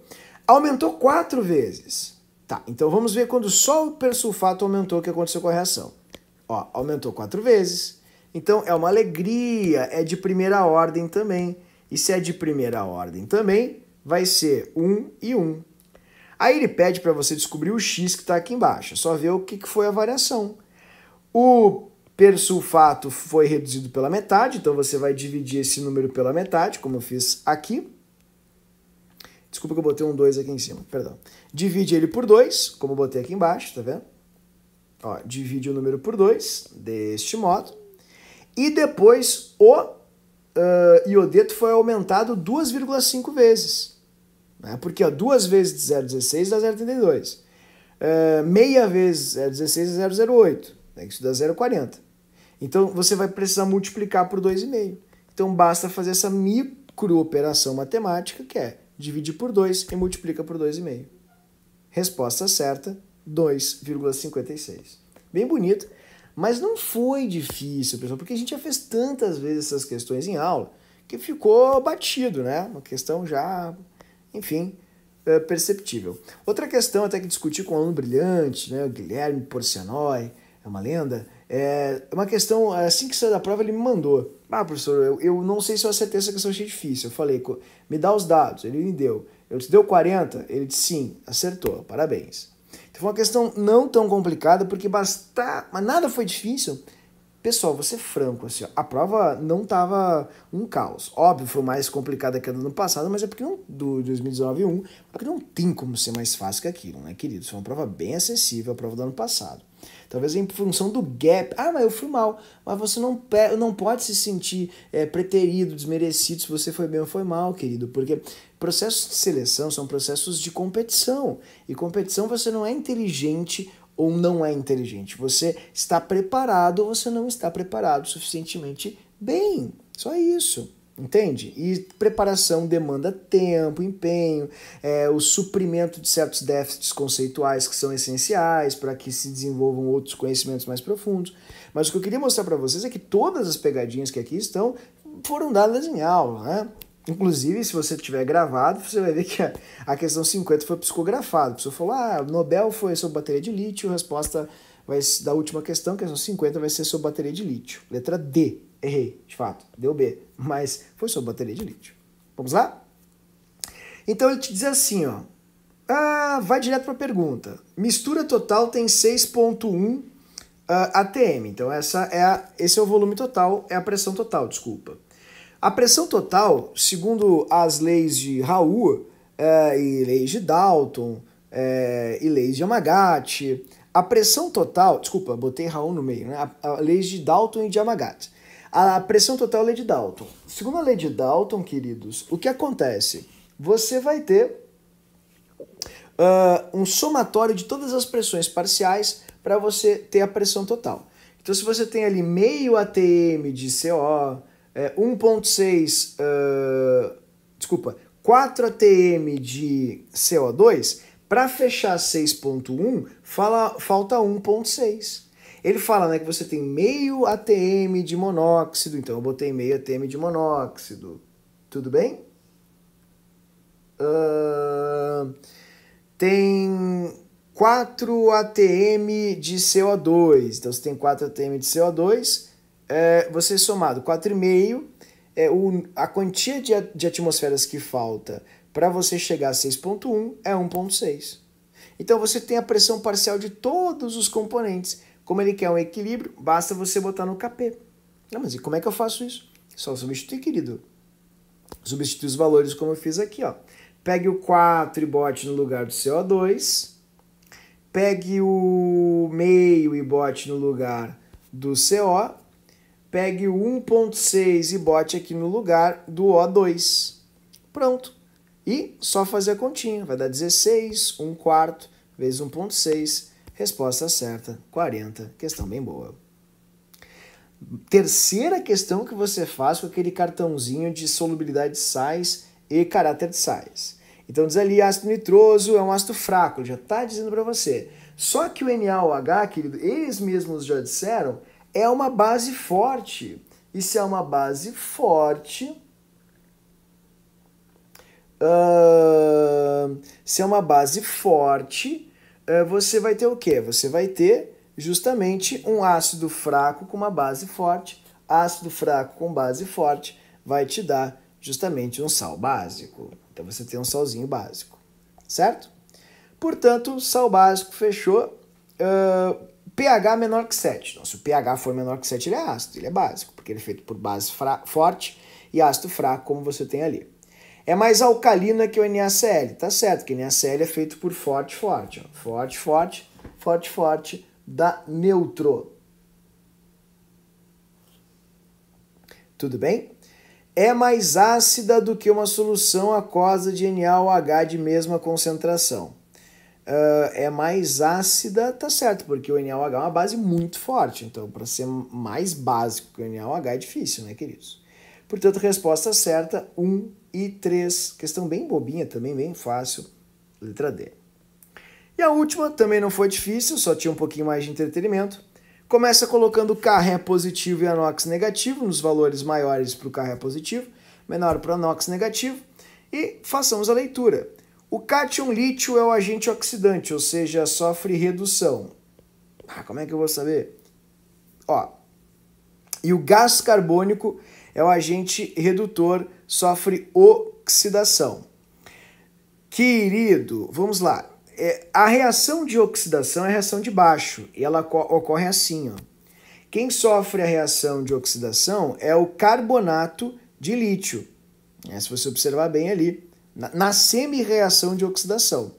aumentou quatro vezes. Tá, então vamos ver quando só o persulfato aumentou o que aconteceu com a reação. Ó, aumentou quatro vezes. Então é uma alegria, é de primeira ordem também. E se é de primeira ordem também, vai ser 1 um e 1. Um. Aí ele pede para você descobrir o x que está aqui embaixo. É só ver o que, que foi a variação. O Persulfato foi reduzido pela metade, então você vai dividir esse número pela metade, como eu fiz aqui. Desculpa que eu botei um 2 aqui em cima, perdão. Divide ele por 2, como eu botei aqui embaixo, tá vendo? Ó, divide o número por 2, deste modo. E depois o uh, iodeto foi aumentado 2,5 vezes. Né? Porque ó, 2 vezes 0,16 dá 0,32. Uh, meia vezes 0,16 é 0,08. Né? Isso dá 0,40. Então você vai precisar multiplicar por 2,5. Então basta fazer essa micro operação matemática que é dividir por 2 e multiplica por 2,5. Resposta certa, 2,56. Bem bonito, mas não foi difícil, pessoal, porque a gente já fez tantas vezes essas questões em aula que ficou batido, né? Uma questão já, enfim, é perceptível. Outra questão até que discuti com um aluno brilhante, né, o Guilherme Porcianói, é uma lenda, é uma questão, assim que saiu da prova, ele me mandou. Ah, professor, eu, eu não sei se eu acertei essa questão achei difícil. Eu falei, me dá os dados. Ele me deu. Eu te deu 40? Ele disse sim, acertou, parabéns. Então foi uma questão não tão complicada, porque basta Mas nada foi difícil. Pessoal, vou ser franco, assim, ó, a prova não tava um caos. Óbvio, foi mais complicada que a do ano passado, mas é porque não, do 2019 1, é porque não tem como ser mais fácil que aquilo, né, querido? Foi é uma prova bem acessível, a prova do ano passado. Talvez em função do gap. Ah, mas eu fui mal. Mas você não, não pode se sentir é, preterido, desmerecido se você foi bem ou foi mal, querido. Porque processos de seleção são processos de competição. E competição você não é inteligente ou não é inteligente. Você está preparado ou você não está preparado suficientemente bem. Só isso entende? E preparação demanda tempo, empenho, é, o suprimento de certos déficits conceituais que são essenciais para que se desenvolvam outros conhecimentos mais profundos. Mas o que eu queria mostrar para vocês é que todas as pegadinhas que aqui estão foram dadas em aula, né? Inclusive, se você tiver gravado, você vai ver que a, questão 50 foi psicografada. A pessoa falou: ah, Nobel foi sobre bateria de lítio, resposta vai, da última questão, questão 50, vai ser sobre bateria de lítio. Letra D, Errei, de fato, deu B, mas foi sobre bateria de lítio. Vamos lá? Então ele te diz assim, ó. Ah, vai direto para a pergunta. Mistura total tem 6.1 uh, ATM. Então essa é a, esse é o volume total, é a pressão total, desculpa. A pressão total, segundo as leis de Raul eh, e leis de Dalton eh, e leis de Yamagati, a pressão total, desculpa, botei Raul no meio, né? A, a leis de Dalton e de Yamagati. A pressão total é lei de Dalton. Segundo a lei de Dalton, queridos, o que acontece? Você vai ter uh, um somatório de todas as pressões parciais para você ter a pressão total. Então, se você tem ali meio ATM de CO, é, 1,6, uh, ah, desculpa, 4 ATM de CO2, para fechar 6,1, falta 1,6. Ele fala né, que você tem meio ATM de monóxido, então eu botei meio ATM de monóxido. Tudo bem? Uh, tem 4 ATM de CO2. Então você tem 4 ATM de CO2. É, você somado 4,5 é o, a quantia de, de atmosferas que falta para você chegar a 6,1 é 1,6. Então você tem a pressão parcial de todos os componentes. Como ele quer um equilíbrio, basta você botar no KP. Não, mas e como é que eu faço isso? Só substituir, querido. Substituir os valores como eu fiz aqui, ó. Pegue o 4 e bote no lugar do CO2. Pegue o meio e bote no lugar do CO. Pegue o 1.6 e bote aqui no lugar do O2. Pronto. E só fazer a continha. Vai dar 16, 1 quarto, vezes 1.6, Resposta certa, 40. Questão bem boa. Terceira questão que você faz com aquele cartãozinho de solubilidade de sais e caráter de sais. Então diz ali, ácido nitroso é um ácido fraco, já está dizendo para você. Só que o NaOH, querido, eles mesmos já disseram, é uma base forte. E se é uma base forte, Uh, se é uma base forte, eh, você vai ter o que Você vai ter justamente um ácido fraco com uma base forte. Ácido fraco com base forte vai te dar justamente um sal básico. Então você tem um salzinho básico, certo? Portanto, sal básico fechou. Uh, pH menor que 7. Então, se o pH for menor que 7, ele é ácido, ele é básico, porque ele é feito por base forte e ácido fraco, como você tem ali é mais alcalina que o NaCl. Tá certo que NaCl é feito por forte, forte. Ó. Forte, forte, forte, forte, da neutro. Tudo bem? É mais ácida do que uma solução aquosa de NaOH de mesma concentração. Uh, é mais ácida, tá certo, porque o NaOH é uma base muito forte. Então, para ser mais básico que o NaOH é difícil, né, queridos? Portanto, resposta certa, 1 e 3. Questão bem bobinha também, bem fácil. Letra D. E a última também não foi difícil, só tinha um pouquinho mais de entretenimento. Começa colocando carré positivo e anox negativo, nos valores maiores para o carré positivo, menor para o anox negativo, e façamos a leitura. O cátion lítio é o agente oxidante, ou seja, sofre redução. Ah, como é que eu vou saber? Ó, e o gás carbônico é o agente redutor, sofre oxidação. Querido, vamos lá. É, a reação de oxidação é a reação de baixo, e ela ocorre assim. Ó. Quem sofre a reação de oxidação é o carbonato de lítio. É, se você observar bem ali, na, na semi-reação de oxidação.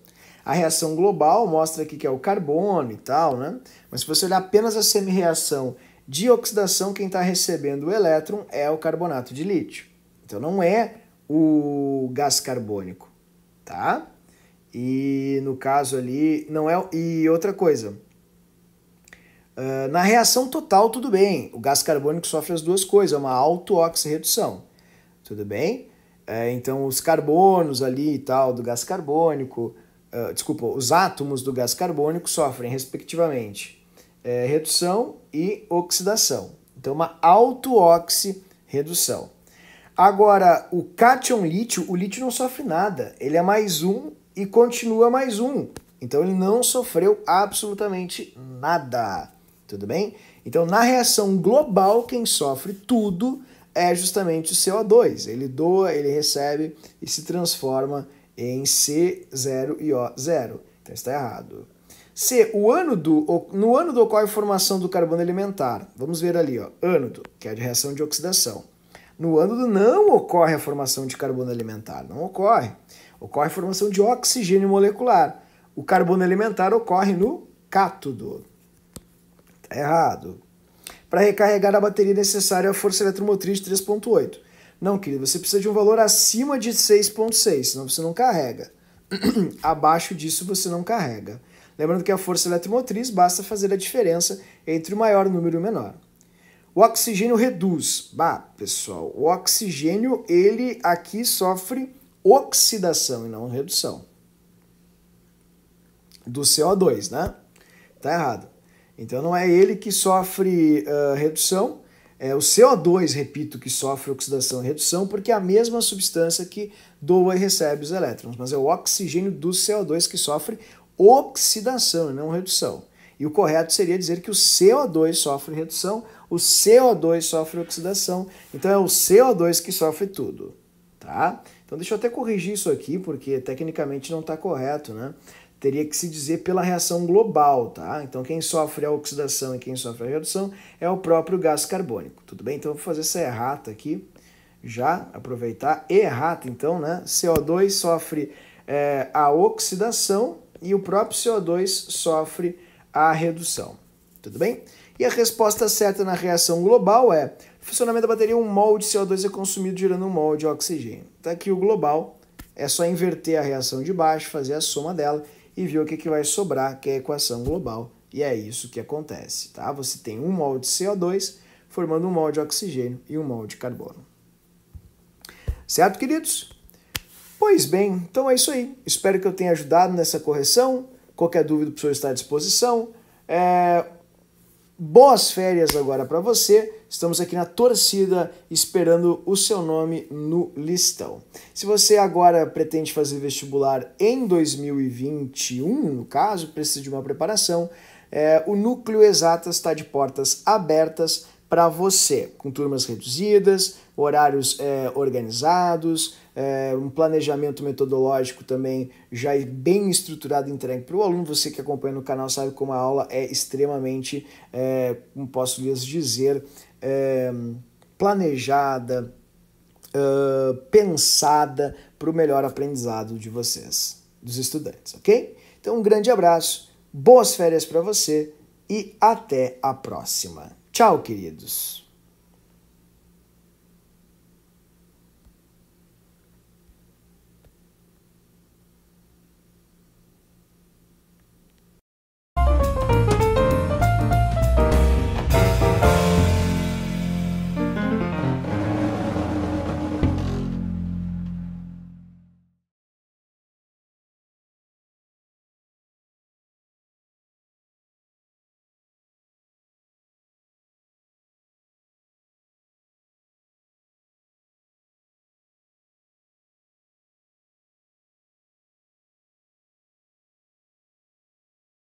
A reação global mostra aqui que é o carbono e tal, né? Mas se você olhar apenas a semi-reação de oxidação, quem está recebendo o elétron é o carbonato de lítio. Então não é o gás carbônico, tá? E no caso ali, não é. E outra coisa. na reação total, tudo bem. O gás carbônico sofre as duas coisas, é uma auto-oxirredução. Tudo bem? É, então, os carbonos ali e tal do gás carbônico, desculpa, os átomos do gás carbônico sofrem, respectivamente, é, redução e oxidação. Então, uma auto-oxirredução. Agora, o cátion lítio, o lítio não sofre nada. Ele é mais um e continua mais um. Então, ele não sofreu absolutamente nada. Tudo bem? Então, na reação global, quem sofre tudo é justamente o CO2. Ele doa, ele recebe e se transforma em C0 e O0. Então, está errado. C. O ano do, no ano do ocorre a formação do carbono elementar. Vamos ver ali, ó, ano do, que é de reação de oxidação. No ânodo não ocorre a formação de carbono elementar, não ocorre. Ocorre a formação de oxigênio molecular. O carbono elementar ocorre no cátodo. Tá errado. Para recarregar a bateria necessária a força eletromotriz de 3.8. Não, querido, você precisa de um valor acima de 6.6, senão você não carrega. [clears throat] Abaixo disso você não carrega. Lembrando que a força eletromotriz basta fazer a diferença entre o maior número e o menor. O oxigênio reduz. Bah, pessoal, o oxigênio ele aqui sofre oxidação e não redução do CO2, né? Tá errado. Então não é ele que sofre uh, redução, é o CO2, repito, que sofre oxidação e redução, porque é a mesma substância que doa e recebe os elétrons, mas é o oxigênio do CO2 que sofre oxidação e não redução. E o correto seria dizer que o CO2 sofre redução, o CO2 sofre oxidação, então é o CO2 que sofre tudo, tá? Então deixa eu até corrigir isso aqui, porque tecnicamente não está correto, né? Teria que se dizer pela reação global, tá? Então quem sofre a oxidação e quem sofre a redução é o próprio gás carbônico, tudo bem? Então eu vou fazer essa errata aqui, já aproveitar, errata então, né? CO2 sofre é, a oxidação e o próprio CO2 sofre a redução. Tudo bem? E a resposta certa na reação global é: o funcionamento da bateria, um mol de CO2 é consumido gerando um mol de oxigênio. Tá aqui o global, é só inverter a reação de baixo, fazer a soma dela e ver o que, que vai sobrar, que é a equação global. E é isso que acontece, tá? Você tem um mol de CO2 formando um mol de oxigênio e um mol de carbono. Certo, queridos? Pois bem, então é isso aí. Espero que eu tenha ajudado nessa correção. Qualquer dúvida, o professor está à disposição. É... Boas férias agora para você. Estamos aqui na torcida esperando o seu nome no listão. Se você agora pretende fazer vestibular em 2021, no caso, precisa de uma preparação, é, o Núcleo Exatas está de portas abertas para você, com turmas reduzidas, horários é, organizados, é, um planejamento metodológico também já bem estruturado e entregue para o aluno. Você que acompanha no canal sabe como a aula é extremamente, é, como posso lhes dizer, é, planejada, é, pensada para o melhor aprendizado de vocês, dos estudantes, ok? Então, um grande abraço, boas férias para você e até a próxima. Tchau, queridos!